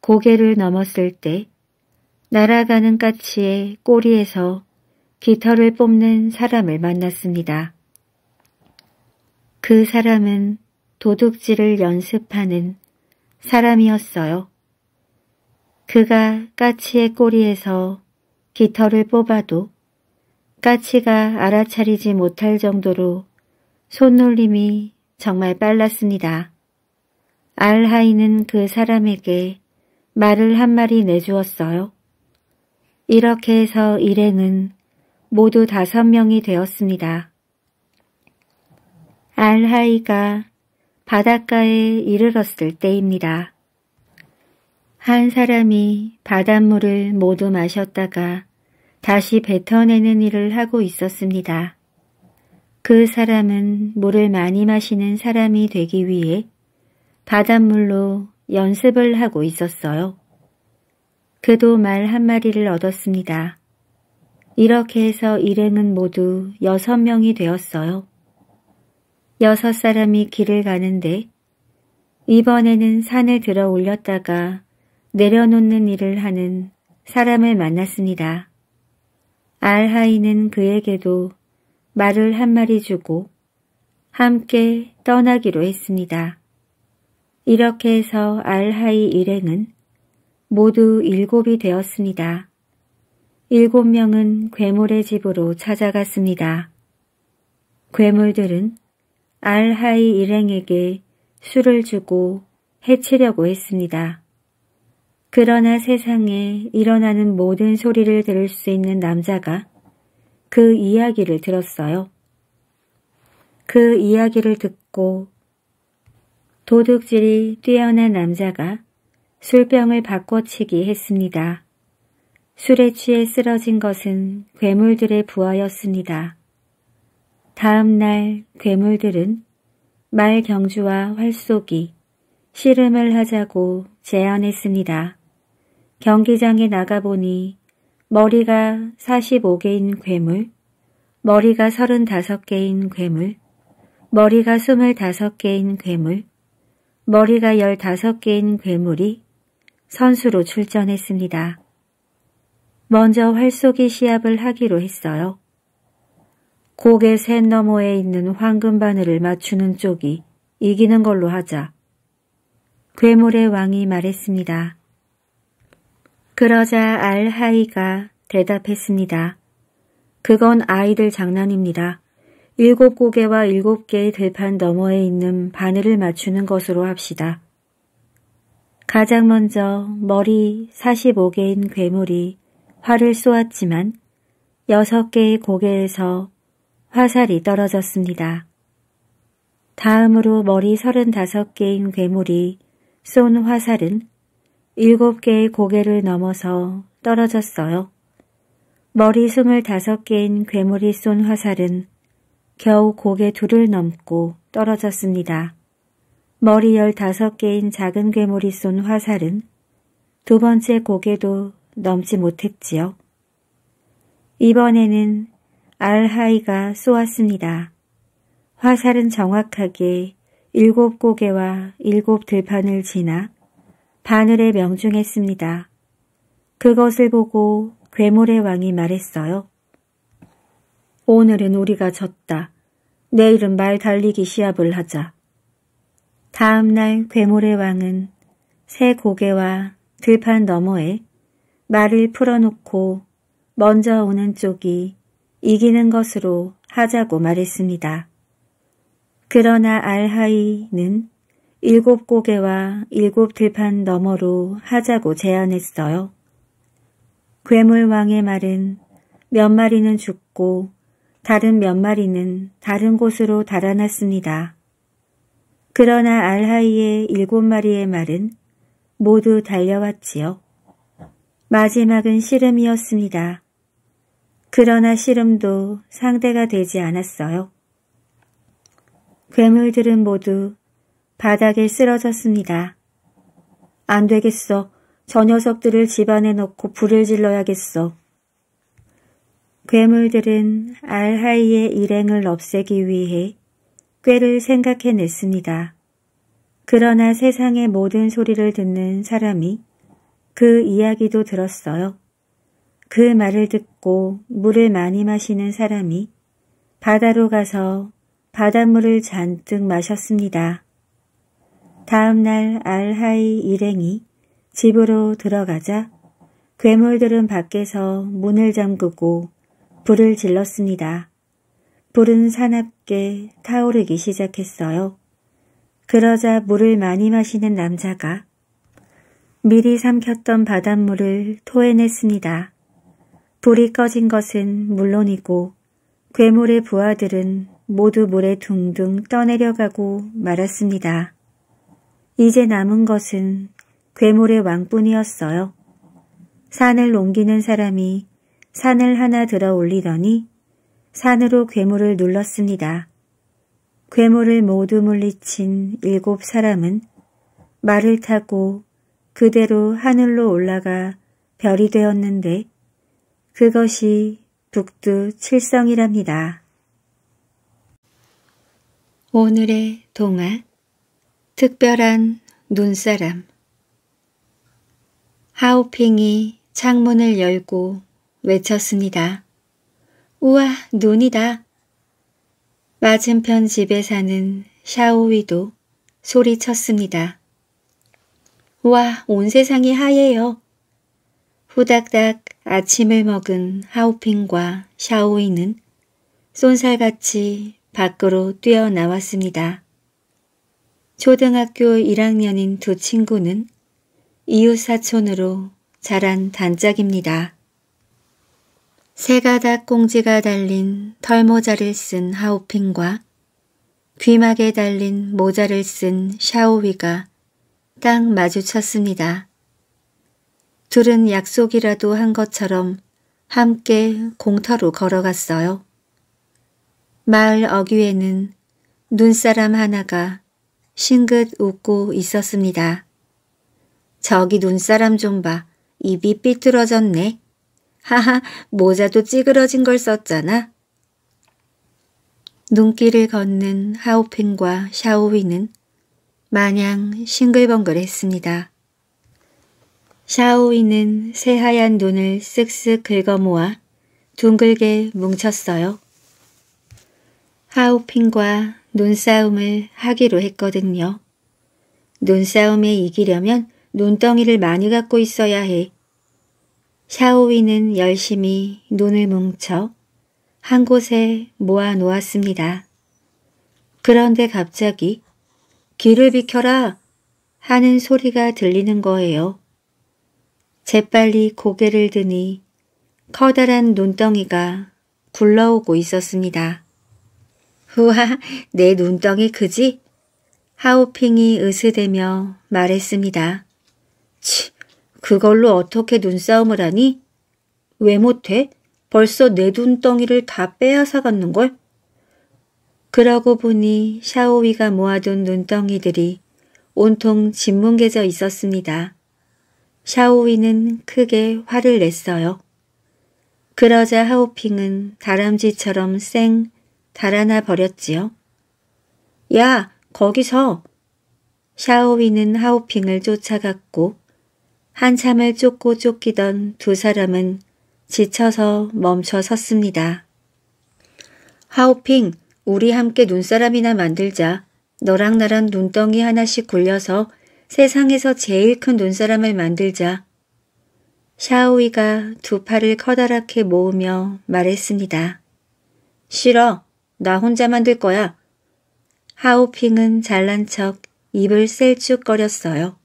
고개를 넘었을 때 날아가는 까치의 꼬리에서 깃털을 뽑는 사람을 만났습니다. 그 사람은 도둑질을 연습하는 사람이었어요. 그가 까치의 꼬리에서 깃털을 뽑아도 까치가 알아차리지 못할 정도로 손놀림이 정말 빨랐습니다. 알하이는 그 사람에게 말을 한 마리 내주었어요. 이렇게 해서 일행은 모두 다섯 명이 되었습니다. 알하이가 바닷가에 이르렀을 때입니다. 한 사람이 바닷물을 모두 마셨다가 다시 뱉어내는 일을 하고 있었습니다. 그 사람은 물을 많이 마시는 사람이 되기 위해 바닷물로 연습을 하고 있었어요. 그도 말 한마리를 얻었습니다. 이렇게 해서 일행은 모두 여섯 명이 되었어요. 여섯 사람이 길을 가는데 이번에는 산에 들어 올렸다가 내려놓는 일을 하는 사람을 만났습니다. 알하이는 그에게도 말을 한 마리 주고 함께 떠나기로 했습니다. 이렇게 해서 알하이 일행은 모두 일곱이 되었습니다. 일곱 명은 괴물의 집으로 찾아갔습니다. 괴물들은 알하이 일행에게 술을 주고 해치려고 했습니다. 그러나 세상에 일어나는 모든 소리를 들을 수 있는 남자가 그 이야기를 들었어요. 그 이야기를 듣고 도둑질이 뛰어난 남자가 술병을 바꿔치기 했습니다. 술에 취해 쓰러진 것은 괴물들의 부하였습니다. 다음 날 괴물들은 말경주와 활쏘기, 씨름을 하자고 제안했습니다. 경기장에 나가보니 머리가 45개인 괴물, 머리가 35개인 괴물, 머리가 25개인 괴물, 머리가 15개인 괴물이 선수로 출전했습니다. 먼저 활쏘기 시합을 하기로 했어요. 고개 샌 너머에 있는 황금 바늘을 맞추는 쪽이 이기는 걸로 하자. 괴물의 왕이 말했습니다. 그러자 알하이가 대답했습니다. 그건 아이들 장난입니다. 일곱 고개와 일곱 개의 들판 너머에 있는 바늘을 맞추는 것으로 합시다. 가장 먼저 머리 45개인 괴물이 화를 쏘았지만 여섯 개의 고개에서 화살이 떨어졌습니다. 다음으로 머리 35개인 괴물이 쏜 화살은 7개의 고개를 넘어서 떨어졌어요. 머리 25개인 괴물이 쏜 화살은 겨우 고개 둘을 넘고 떨어졌습니다. 머리 15개인 작은 괴물이 쏜 화살은 두 번째 고개도 넘지 못했지요. 이번에는 알하이가 쏘았습니다. 화살은 정확하게 일곱 고개와 일곱 들판을 지나 바늘에 명중했습니다. 그것을 보고 괴물의 왕이 말했어요. 오늘은 우리가 졌다. 내일은 말 달리기 시합을 하자. 다음날 괴물의 왕은 새 고개와 들판 너머에 말을 풀어놓고 먼저 오는 쪽이 이기는 것으로 하자고 말했습니다. 그러나 알하이는 일곱 고개와 일곱 들판 너머로 하자고 제안했어요. 괴물왕의 말은 몇 마리는 죽고 다른 몇 마리는 다른 곳으로 달아났습니다. 그러나 알하이의 일곱 마리의 말은 모두 달려왔지요. 마지막은 씨름이었습니다. 그러나 씨름도 상대가 되지 않았어요. 괴물들은 모두 바닥에 쓰러졌습니다. 안 되겠어. 저 녀석들을 집안에 넣고 불을 질러야겠어. 괴물들은 알하이의 일행을 없애기 위해 꾀를 생각해냈습니다. 그러나 세상의 모든 소리를 듣는 사람이 그 이야기도 들었어요. 그 말을 듣고 물을 많이 마시는 사람이 바다로 가서 바닷물을 잔뜩 마셨습니다. 다음날 알하이 일행이 집으로 들어가자 괴물들은 밖에서 문을 잠그고 불을 질렀습니다. 불은 사납게 타오르기 시작했어요. 그러자 물을 많이 마시는 남자가 미리 삼켰던 바닷물을 토해냈습니다. 불이 꺼진 것은 물론이고 괴물의 부하들은 모두 물에 둥둥 떠내려가고 말았습니다. 이제 남은 것은 괴물의 왕뿐이었어요. 산을 옮기는 사람이 산을 하나 들어 올리더니 산으로 괴물을 눌렀습니다. 괴물을 모두 물리친 일곱 사람은 말을 타고 그대로 하늘로 올라가 별이 되었는데 그것이 북두 칠성이랍니다. 오늘의 동화 특별한 눈사람 하우핑이 창문을 열고 외쳤습니다. 우와 눈이다. 맞은편 집에 사는 샤오위도 소리쳤습니다. 와, 온 세상이 하얘요. 후닥닥 아침을 먹은 하우핑과 샤오이는 쏜살같이 밖으로 뛰어나왔습니다. 초등학교 1학년인 두 친구는 이웃사촌으로 자란 단짝입니다. 새 가닥 꽁지가 달린 털모자를 쓴하우핑과 귀막에 달린 모자를 쓴 샤오위가 딱 마주쳤습니다. 둘은 약속이라도 한 것처럼 함께 공터로 걸어갔어요. 마을 어귀에는 눈사람 하나가 싱긋 웃고 있었습니다. 저기 눈사람 좀 봐. 입이 삐뚤어졌네. 하하, 모자도 찌그러진 걸 썼잖아. 눈길을 걷는 하오펜과 샤오위는 마냥 싱글벙글했습니다. 샤오이는 새하얀 눈을 쓱쓱 긁어모아 둥글게 뭉쳤어요. 하우핑과 눈싸움을 하기로 했거든요. 눈싸움에 이기려면 눈덩이를 많이 갖고 있어야 해. 샤오이는 열심히 눈을 뭉쳐 한 곳에 모아 놓았습니다. 그런데 갑자기 길을 비켜라 하는 소리가 들리는 거예요. 재빨리 고개를 드니 커다란 눈덩이가 굴러오고 있었습니다. 우와, 내 눈덩이 크지? 하우핑이 으스대며 말했습니다. 치, 그걸로 어떻게 눈싸움을 하니? 왜 못해? 벌써 내 눈덩이를 다 빼앗아갔는걸? 그러고 보니 샤오위가 모아둔 눈덩이들이 온통 짓뭉개져 있었습니다. 샤오위는 크게 화를 냈어요. 그러자 하오핑은 다람쥐처럼 쌩 달아나 버렸지요. 야, 거기서! 샤오위는 하오핑을 쫓아갔고 한참을 쫓고 쫓기던 두 사람은 지쳐서 멈춰 섰습니다. 하오핑, 우리 함께 눈사람이나 만들자. 너랑 나랑 눈덩이 하나씩 굴려서 세상에서 제일 큰 눈사람을 만들자. 샤오이가 두 팔을 커다랗게 모으며 말했습니다. 싫어. 나 혼자 만들 거야. 하오핑은 잘난 척 입을 셀쭉거렸어요.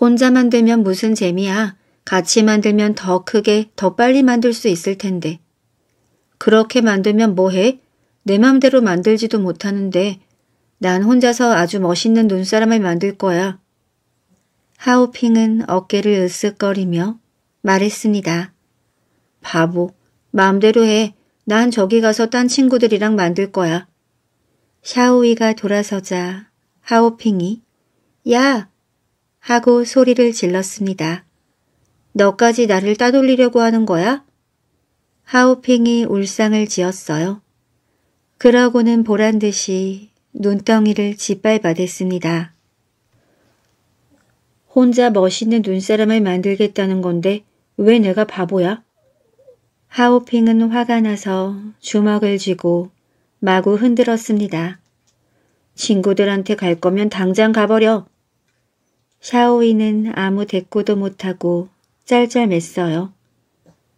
혼자만 되면 무슨 재미야. 같이 만들면 더 크게, 더 빨리 만들 수 있을 텐데. 그렇게 만들면 뭐해? 내 맘대로 만들지도 못하는데 난 혼자서 아주 멋있는 눈사람을 만들 거야. 하우핑은 어깨를 으쓱거리며 말했습니다. 바보, 마음대로 해. 난 저기 가서 딴 친구들이랑 만들 거야. 샤오이가 돌아서자 하오핑이 야! 하고 소리를 질렀습니다. 너까지 나를 따돌리려고 하는 거야? 하오핑이 울상을 지었어요. 그러고는 보란 듯이 눈덩이를 짓밟아댔습니다. 혼자 멋있는 눈사람을 만들겠다는 건데 왜 내가 바보야? 하우핑은 화가 나서 주먹을 쥐고 마구 흔들었습니다. 친구들한테 갈 거면 당장 가버려. 샤오이는 아무 대꾸도 못하고 짤짤맸어요.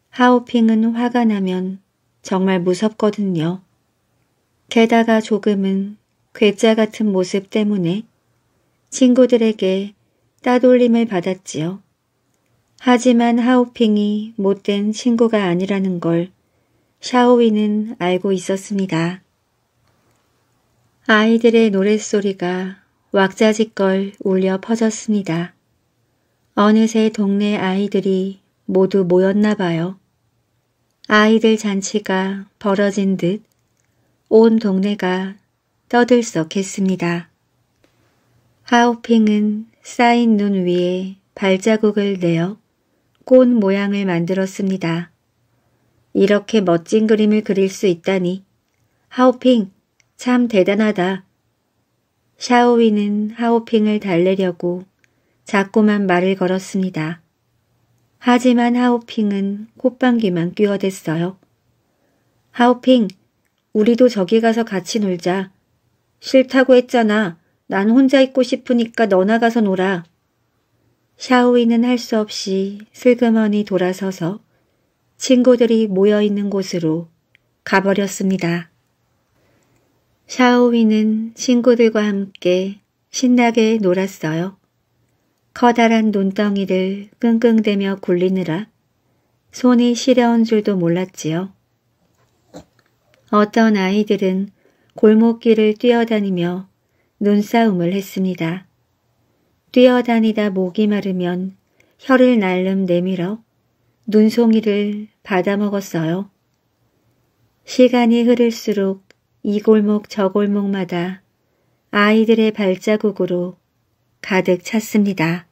하우핑은 화가 나면 정말 무섭거든요. 게다가 조금은 괴짜 같은 모습 때문에 친구들에게 따돌림을 받았지요. 하지만 하우핑이 못된 친구가 아니라는 걸 샤오이는 알고 있었습니다. 아이들의 노랫소리가 왁자지껄 울려 퍼졌습니다. 어느새 동네 아이들이 모두 모였나 봐요. 아이들 잔치가 벌어진 듯온 동네가 떠들썩했습니다. 하우핑은 쌓인 눈 위에 발자국을 내어 꽃 모양을 만들었습니다. 이렇게 멋진 그림을 그릴 수 있다니 하우핑 참 대단하다. 샤오위는 하우핑을 달래려고 자꾸만 말을 걸었습니다. 하지만 하우핑은 콧방귀만 끼워댔어요. 하우핑, 우리도 저기 가서 같이 놀자. 싫다고 했잖아. 난 혼자 있고 싶으니까 너나 가서 놀아. 샤오이는 할 수 없이 슬그머니 돌아서서 친구들이 모여있는 곳으로 가버렸습니다. 샤오이는 친구들과 함께 신나게 놀았어요. 커다란 논덩이를 끙끙대며 굴리느라 손이 시려운 줄도 몰랐지요. 어떤 아이들은 골목길을 뛰어다니며 눈싸움을 했습니다. 뛰어다니다 목이 마르면 혀를 날름 내밀어 눈송이를 받아먹었어요. 시간이 흐를수록 이 골목 저 골목마다 아이들의 발자국으로 가득 찼습니다.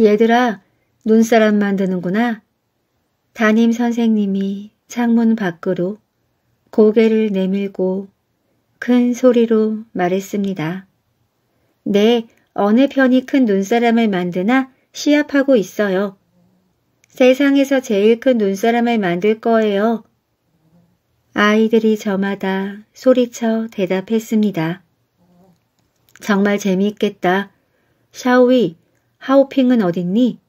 얘들아, 눈사람 만드는구나. 담임 선생님이 창문 밖으로 고개를 내밀고 큰 소리로 말했습니다. 네, 어느 편이 큰 눈사람을 만드나 시합하고 있어요. 세상에서 제일 큰 눈사람을 만들 거예요. 아이들이 저마다 소리쳐 대답했습니다. 정말 재미있겠다. 샤오이, 하오핑은 어딨니?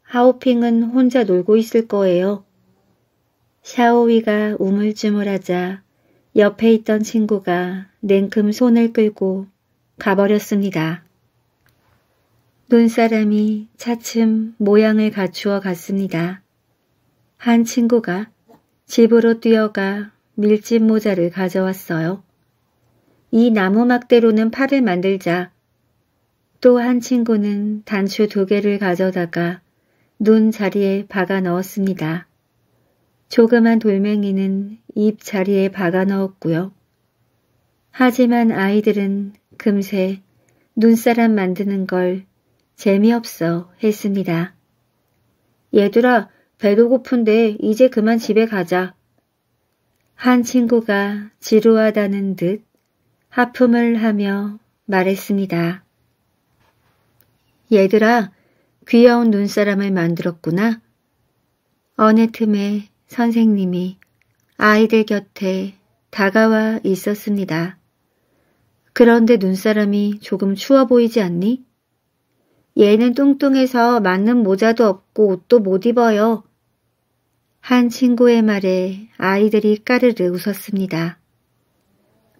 하오핑은 혼자 놀고 있을 거예요. 샤오위가 우물쭈물하자 옆에 있던 친구가 냉큼 손을 끌고 가버렸습니다. 눈사람이 차츰 모양을 갖추어 갔습니다. 한 친구가 집으로 뛰어가 밀짚 모자를 가져왔어요. 이 나무 막대로는 팔을 만들자. 또 한 친구는 단추 두 개를 가져다가 눈 자리에 박아 넣었습니다. 조그만 돌멩이는 입 자리에 박아 넣었고요. 하지만 아이들은 금세 눈사람 만드는 걸 재미없어 했습니다. 얘들아, 배도 고픈데 이제 그만 집에 가자. 한 친구가 지루하다는 듯 하품을 하며 말했습니다. 얘들아, 귀여운 눈사람을 만들었구나. 어느 틈에 선생님이 아이들 곁에 다가와 있었습니다. 그런데 눈사람이 조금 추워 보이지 않니? 얘는 뚱뚱해서 맞는 모자도 없고 옷도 못 입어요. 한 친구의 말에 아이들이 까르르 웃었습니다.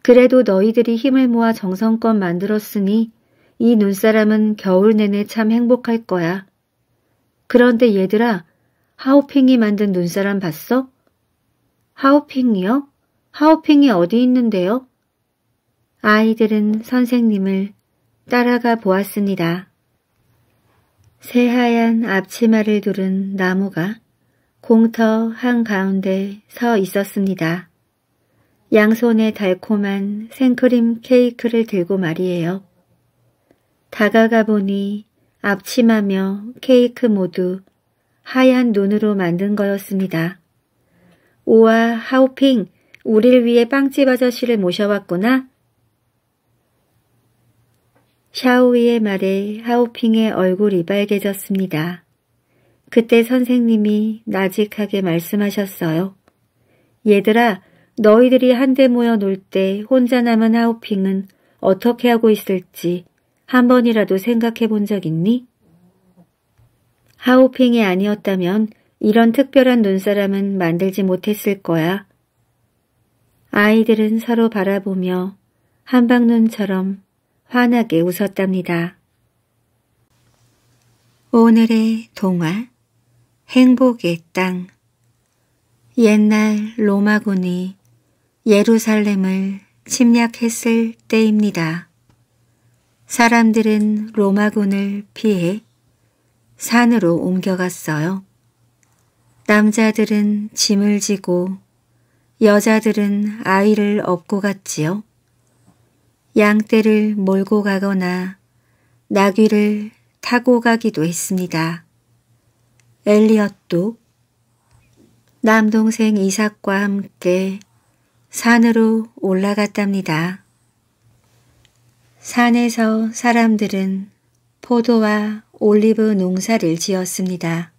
그래도 너희들이 힘을 모아 정성껏 만들었으니 이 눈사람은 겨울 내내 참 행복할 거야. 그런데 얘들아, 하우핑이 만든 눈사람 봤어? 하우핑이요? 하우핑이 어디 있는데요? 아이들은 선생님을 따라가 보았습니다. 새하얀 앞치마를 두른 나무가 공터 한가운데 서 있었습니다. 양손에 달콤한 생크림 케이크를 들고 말이에요. 다가가 보니 앞치마며 케이크 모두 하얀 눈으로 만든 거였습니다. 오와 하우핑우리를 위해 빵집 아저씨를 모셔왔구나. 샤오이의 말에 하우핑의 얼굴이 빨개졌습니다. 그때 선생님이 나직하게 말씀하셨어요. 얘들아, 너희들이 한데 모여 놀 때 혼자 남은 하우핑은 어떻게 하고 있을지 한 번이라도 생각해 본 적 있니? 하오핑이 아니었다면 이런 특별한 눈사람은 만들지 못했을 거야. 아이들은 서로 바라보며 한방눈처럼 환하게 웃었답니다. 오늘의 동화 행복의 땅 옛날 로마군이 예루살렘을 침략했을 때입니다. 사람들은 로마군을 피해 산으로 옮겨갔어요. 남자들은 짐을 지고 여자들은 아이를 업고 갔지요. 양떼를 몰고 가거나 나귀를 타고 가기도 했습니다. 엘리엇도 남동생 이삭과 함께 산으로 올라갔답니다. 산에서 사람들은 포도와 올리브 농사를 지었습니다.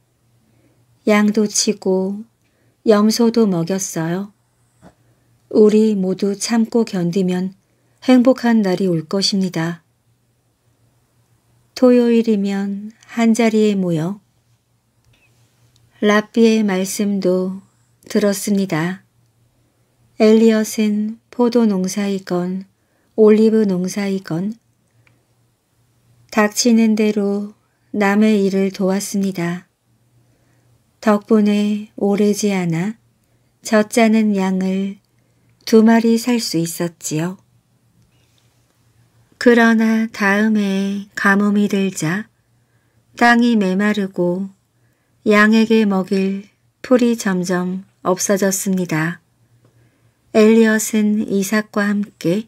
양도 치고 염소도 먹였어요. 우리 모두 참고 견디면 행복한 날이 올 것입니다. 토요일이면 한자리에 모여 라비의 말씀도 들었습니다. 엘리엇은 포도 농사이건 올리브 농사이건 닥치는 대로 남의 일을 도왔습니다. 덕분에 오래지 않아 젖자는 양을 두 마리 살 수 있었지요. 그러나 다음에 가뭄이 들자 땅이 메마르고 양에게 먹일 풀이 점점 없어졌습니다. 엘리엇은 이삭과 함께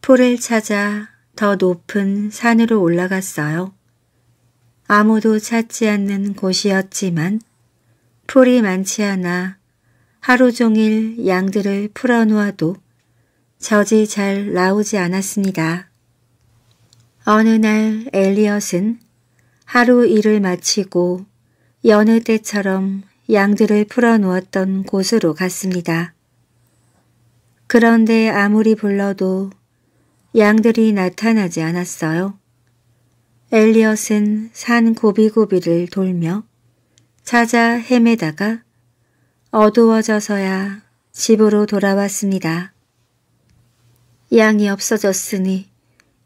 풀을 찾아 더 높은 산으로 올라갔어요. 아무도 찾지 않는 곳이었지만 풀이 많지 않아 하루 종일 양들을 풀어놓아도 젖이 잘 나오지 않았습니다. 어느 날 엘리엇은 하루 일을 마치고 여느 때처럼 양들을 풀어놓았던 곳으로 갔습니다. 그런데 아무리 불러도 양들이 나타나지 않았어요. 엘리엇은 산 고비고비를 돌며 찾아 헤매다가 어두워져서야 집으로 돌아왔습니다. 양이 없어졌으니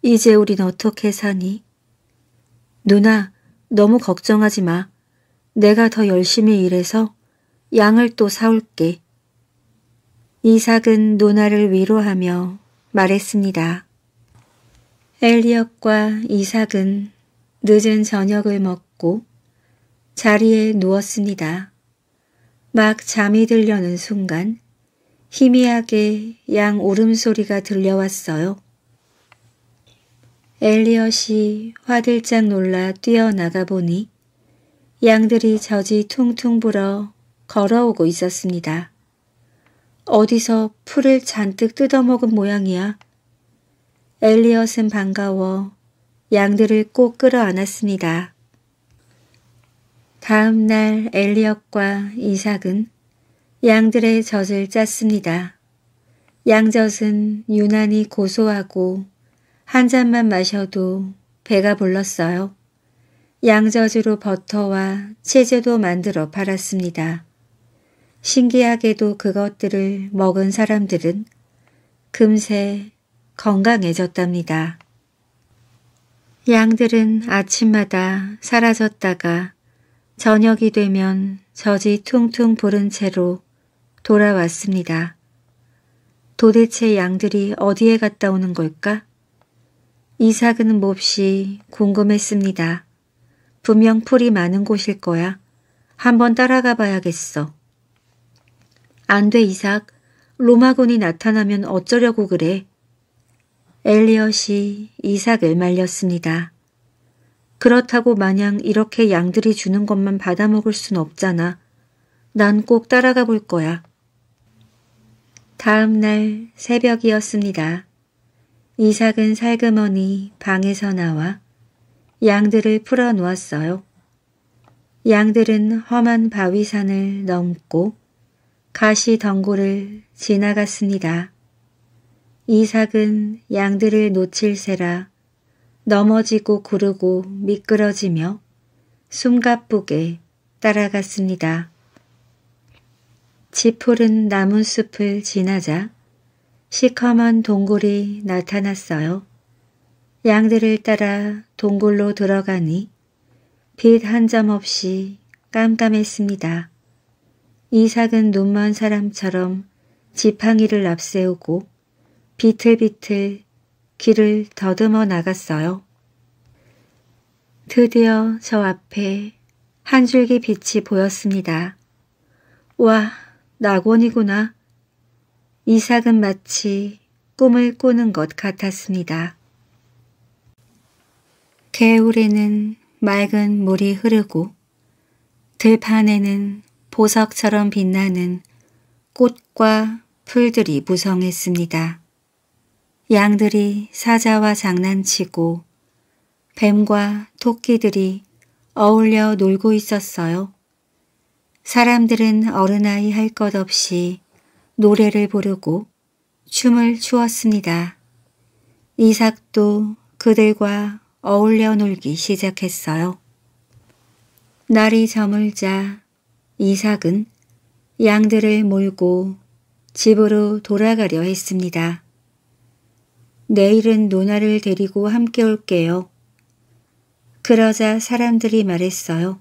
이제 우린 어떻게 사니? 누나, 너무 걱정하지 마. 내가 더 열심히 일해서 양을 또 사올게. 이삭은 누나를 위로하며 말했습니다. 엘리엇과 이삭은 늦은 저녁을 먹고 자리에 누웠습니다. 막 잠이 들려는 순간 희미하게 양 울음소리가 들려왔어요. 엘리엇이 화들짝 놀라 뛰어나가 보니 양들이 저지 퉁퉁 불어 걸어오고 있었습니다. 어디서 풀을 잔뜩 뜯어먹은 모양이야. 엘리엇은 반가워 양들을 꼭 끌어안았습니다. 다음 날 엘리엇과 이삭은 양들의 젖을 짰습니다. 양젖은 유난히 고소하고 한 잔만 마셔도 배가 불렀어요. 양젖으로 버터와 체제도 만들어 팔았습니다. 신기하게도 그것들을 먹은 사람들은 금세 건강해졌답니다. 양들은 아침마다 사라졌다가 저녁이 되면 저지 퉁퉁 부른 채로 돌아왔습니다. 도대체 양들이 어디에 갔다 오는 걸까? 이삭은 몹시 궁금했습니다. 분명 풀이 많은 곳일 거야. 한번 따라가 봐야겠어. 안돼 이삭, 로마군이 나타나면 어쩌려고 그래. 엘리엇이 이삭을 말렸습니다. 그렇다고 마냥 이렇게 양들이 주는 것만 받아먹을 순 없잖아. 난 꼭 따라가 볼 거야. 다음 날 새벽이었습니다. 이삭은 살그머니 방에서 나와 양들을 풀어놓았어요. 양들은 험한 바위산을 넘고 가시 덩굴을 지나갔습니다. 이삭은 양들을 놓칠세라 넘어지고 구르고 미끄러지며 숨가쁘게 따라갔습니다. 지푸른 나무숲을 지나자 시커먼 동굴이 나타났어요. 양들을 따라 동굴로 들어가니 빛 한 점 없이 깜깜했습니다. 이삭은 눈먼 사람처럼 지팡이를 앞세우고 비틀비틀 길을 더듬어 나갔어요. 드디어 저 앞에 한 줄기 빛이 보였습니다. 와, 낙원이구나. 이삭은 마치 꿈을 꾸는 것 같았습니다. 개울에는 맑은 물이 흐르고 들판에는 보석처럼 빛나는 꽃과 풀들이 무성했습니다. 양들이 사자와 장난치고 뱀과 토끼들이 어울려 놀고 있었어요. 사람들은 어른아이 할 것 없이 노래를 부르고 춤을 추었습니다. 이삭도 그들과 어울려 놀기 시작했어요. 날이 저물자 이삭은 양들을 몰고 집으로 돌아가려 했습니다. 내일은 누나를 데리고 함께 올게요. 그러자 사람들이 말했어요.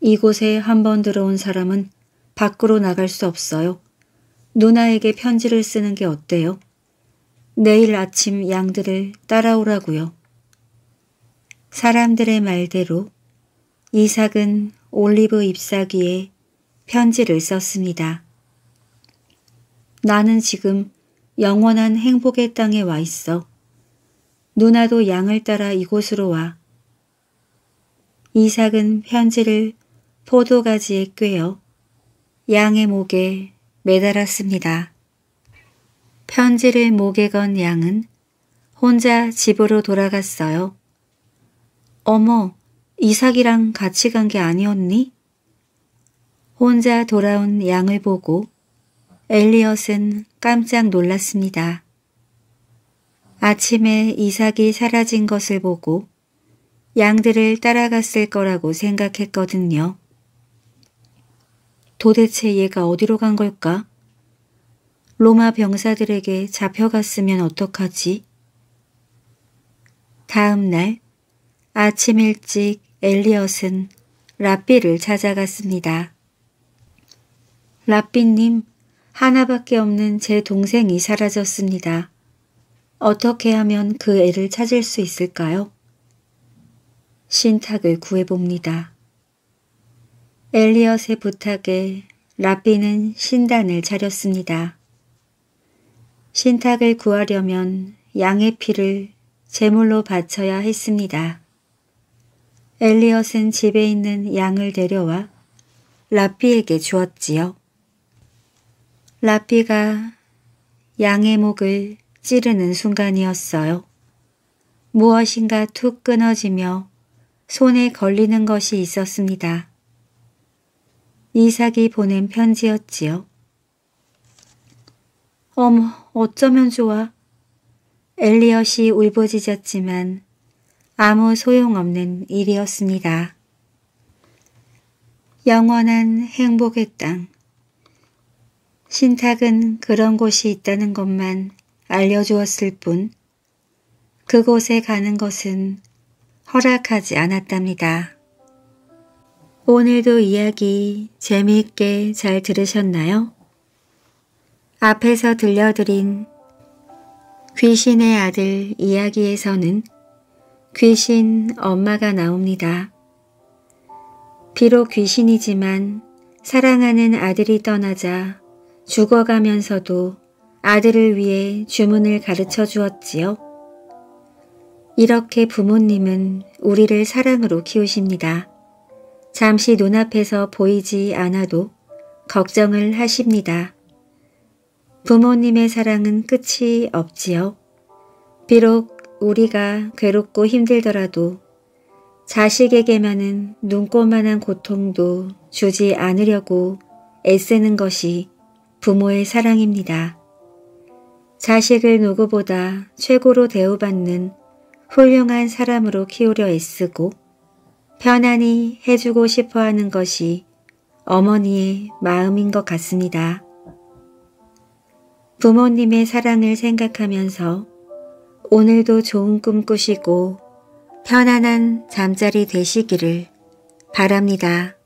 이곳에 한 번 들어온 사람은 밖으로 나갈 수 없어요. 누나에게 편지를 쓰는 게 어때요? 내일 아침 양들을 따라오라고요. 사람들의 말대로 이삭은 올리브 잎사귀에 편지를 썼습니다. 나는 지금 영원한 행복의 땅에 와 있어. 누나도 양을 따라 이곳으로 와. 이삭은 편지를 포도가지에 꿰어 양의 목에 매달았습니다. 편지를 목에 건 양은 혼자 집으로 돌아갔어요. 어머, 이삭이랑 같이 간 게 아니었니? 혼자 돌아온 양을 보고 엘리엇은 깜짝 놀랐습니다. 아침에 이삭이 사라진 것을 보고 양들을 따라갔을 거라고 생각했거든요. 도대체 얘가 어디로 간 걸까? 로마 병사들에게 잡혀갔으면 어떡하지? 다음 날 아침 일찍 엘리엇은 라삐를 찾아갔습니다. 라삐님, 하나밖에 없는 제 동생이 사라졌습니다. 어떻게 하면 그 애를 찾을 수 있을까요? 신탁을 구해봅니다. 엘리엇의 부탁에 라비는 신단을 차렸습니다. 신탁을 구하려면 양의 피를 제물로 바쳐야 했습니다. 엘리엇은 집에 있는 양을 데려와 라비에게 주었지요. 라삐가 양의 목을 찌르는 순간이었어요. 무엇인가 툭 끊어지며 손에 걸리는 것이 있었습니다. 이삭이 보낸 편지였지요. 어머, 어쩌면 좋아. 엘리엇이 울부짖었지만 아무 소용없는 일이었습니다. 영원한 행복의 땅 신탁은 그런 곳이 있다는 것만 알려주었을 뿐 그곳에 가는 것은 허락하지 않았답니다. 오늘도 이야기 재미있게 잘 들으셨나요? 앞에서 들려드린 귀신의 아들 이야기에서는 귀신 엄마가 나옵니다. 비록 귀신이지만 사랑하는 아들이 떠나자 죽어가면서도 아들을 위해 주문을 가르쳐 주었지요. 이렇게 부모님은 우리를 사랑으로 키우십니다. 잠시 눈앞에서 보이지 않아도 걱정을 하십니다. 부모님의 사랑은 끝이 없지요. 비록 우리가 괴롭고 힘들더라도 자식에게만은 눈꼽만한 고통도 주지 않으려고 애쓰는 것이 부모의 사랑입니다. 자식을 누구보다 최고로 대우받는 훌륭한 사람으로 키우려 애쓰고 편안히 해주고 싶어하는 것이 어머니의 마음인 것 같습니다. 부모님의 사랑을 생각하면서 오늘도 좋은 꿈 꾸시고 편안한 잠자리 되시기를 바랍니다.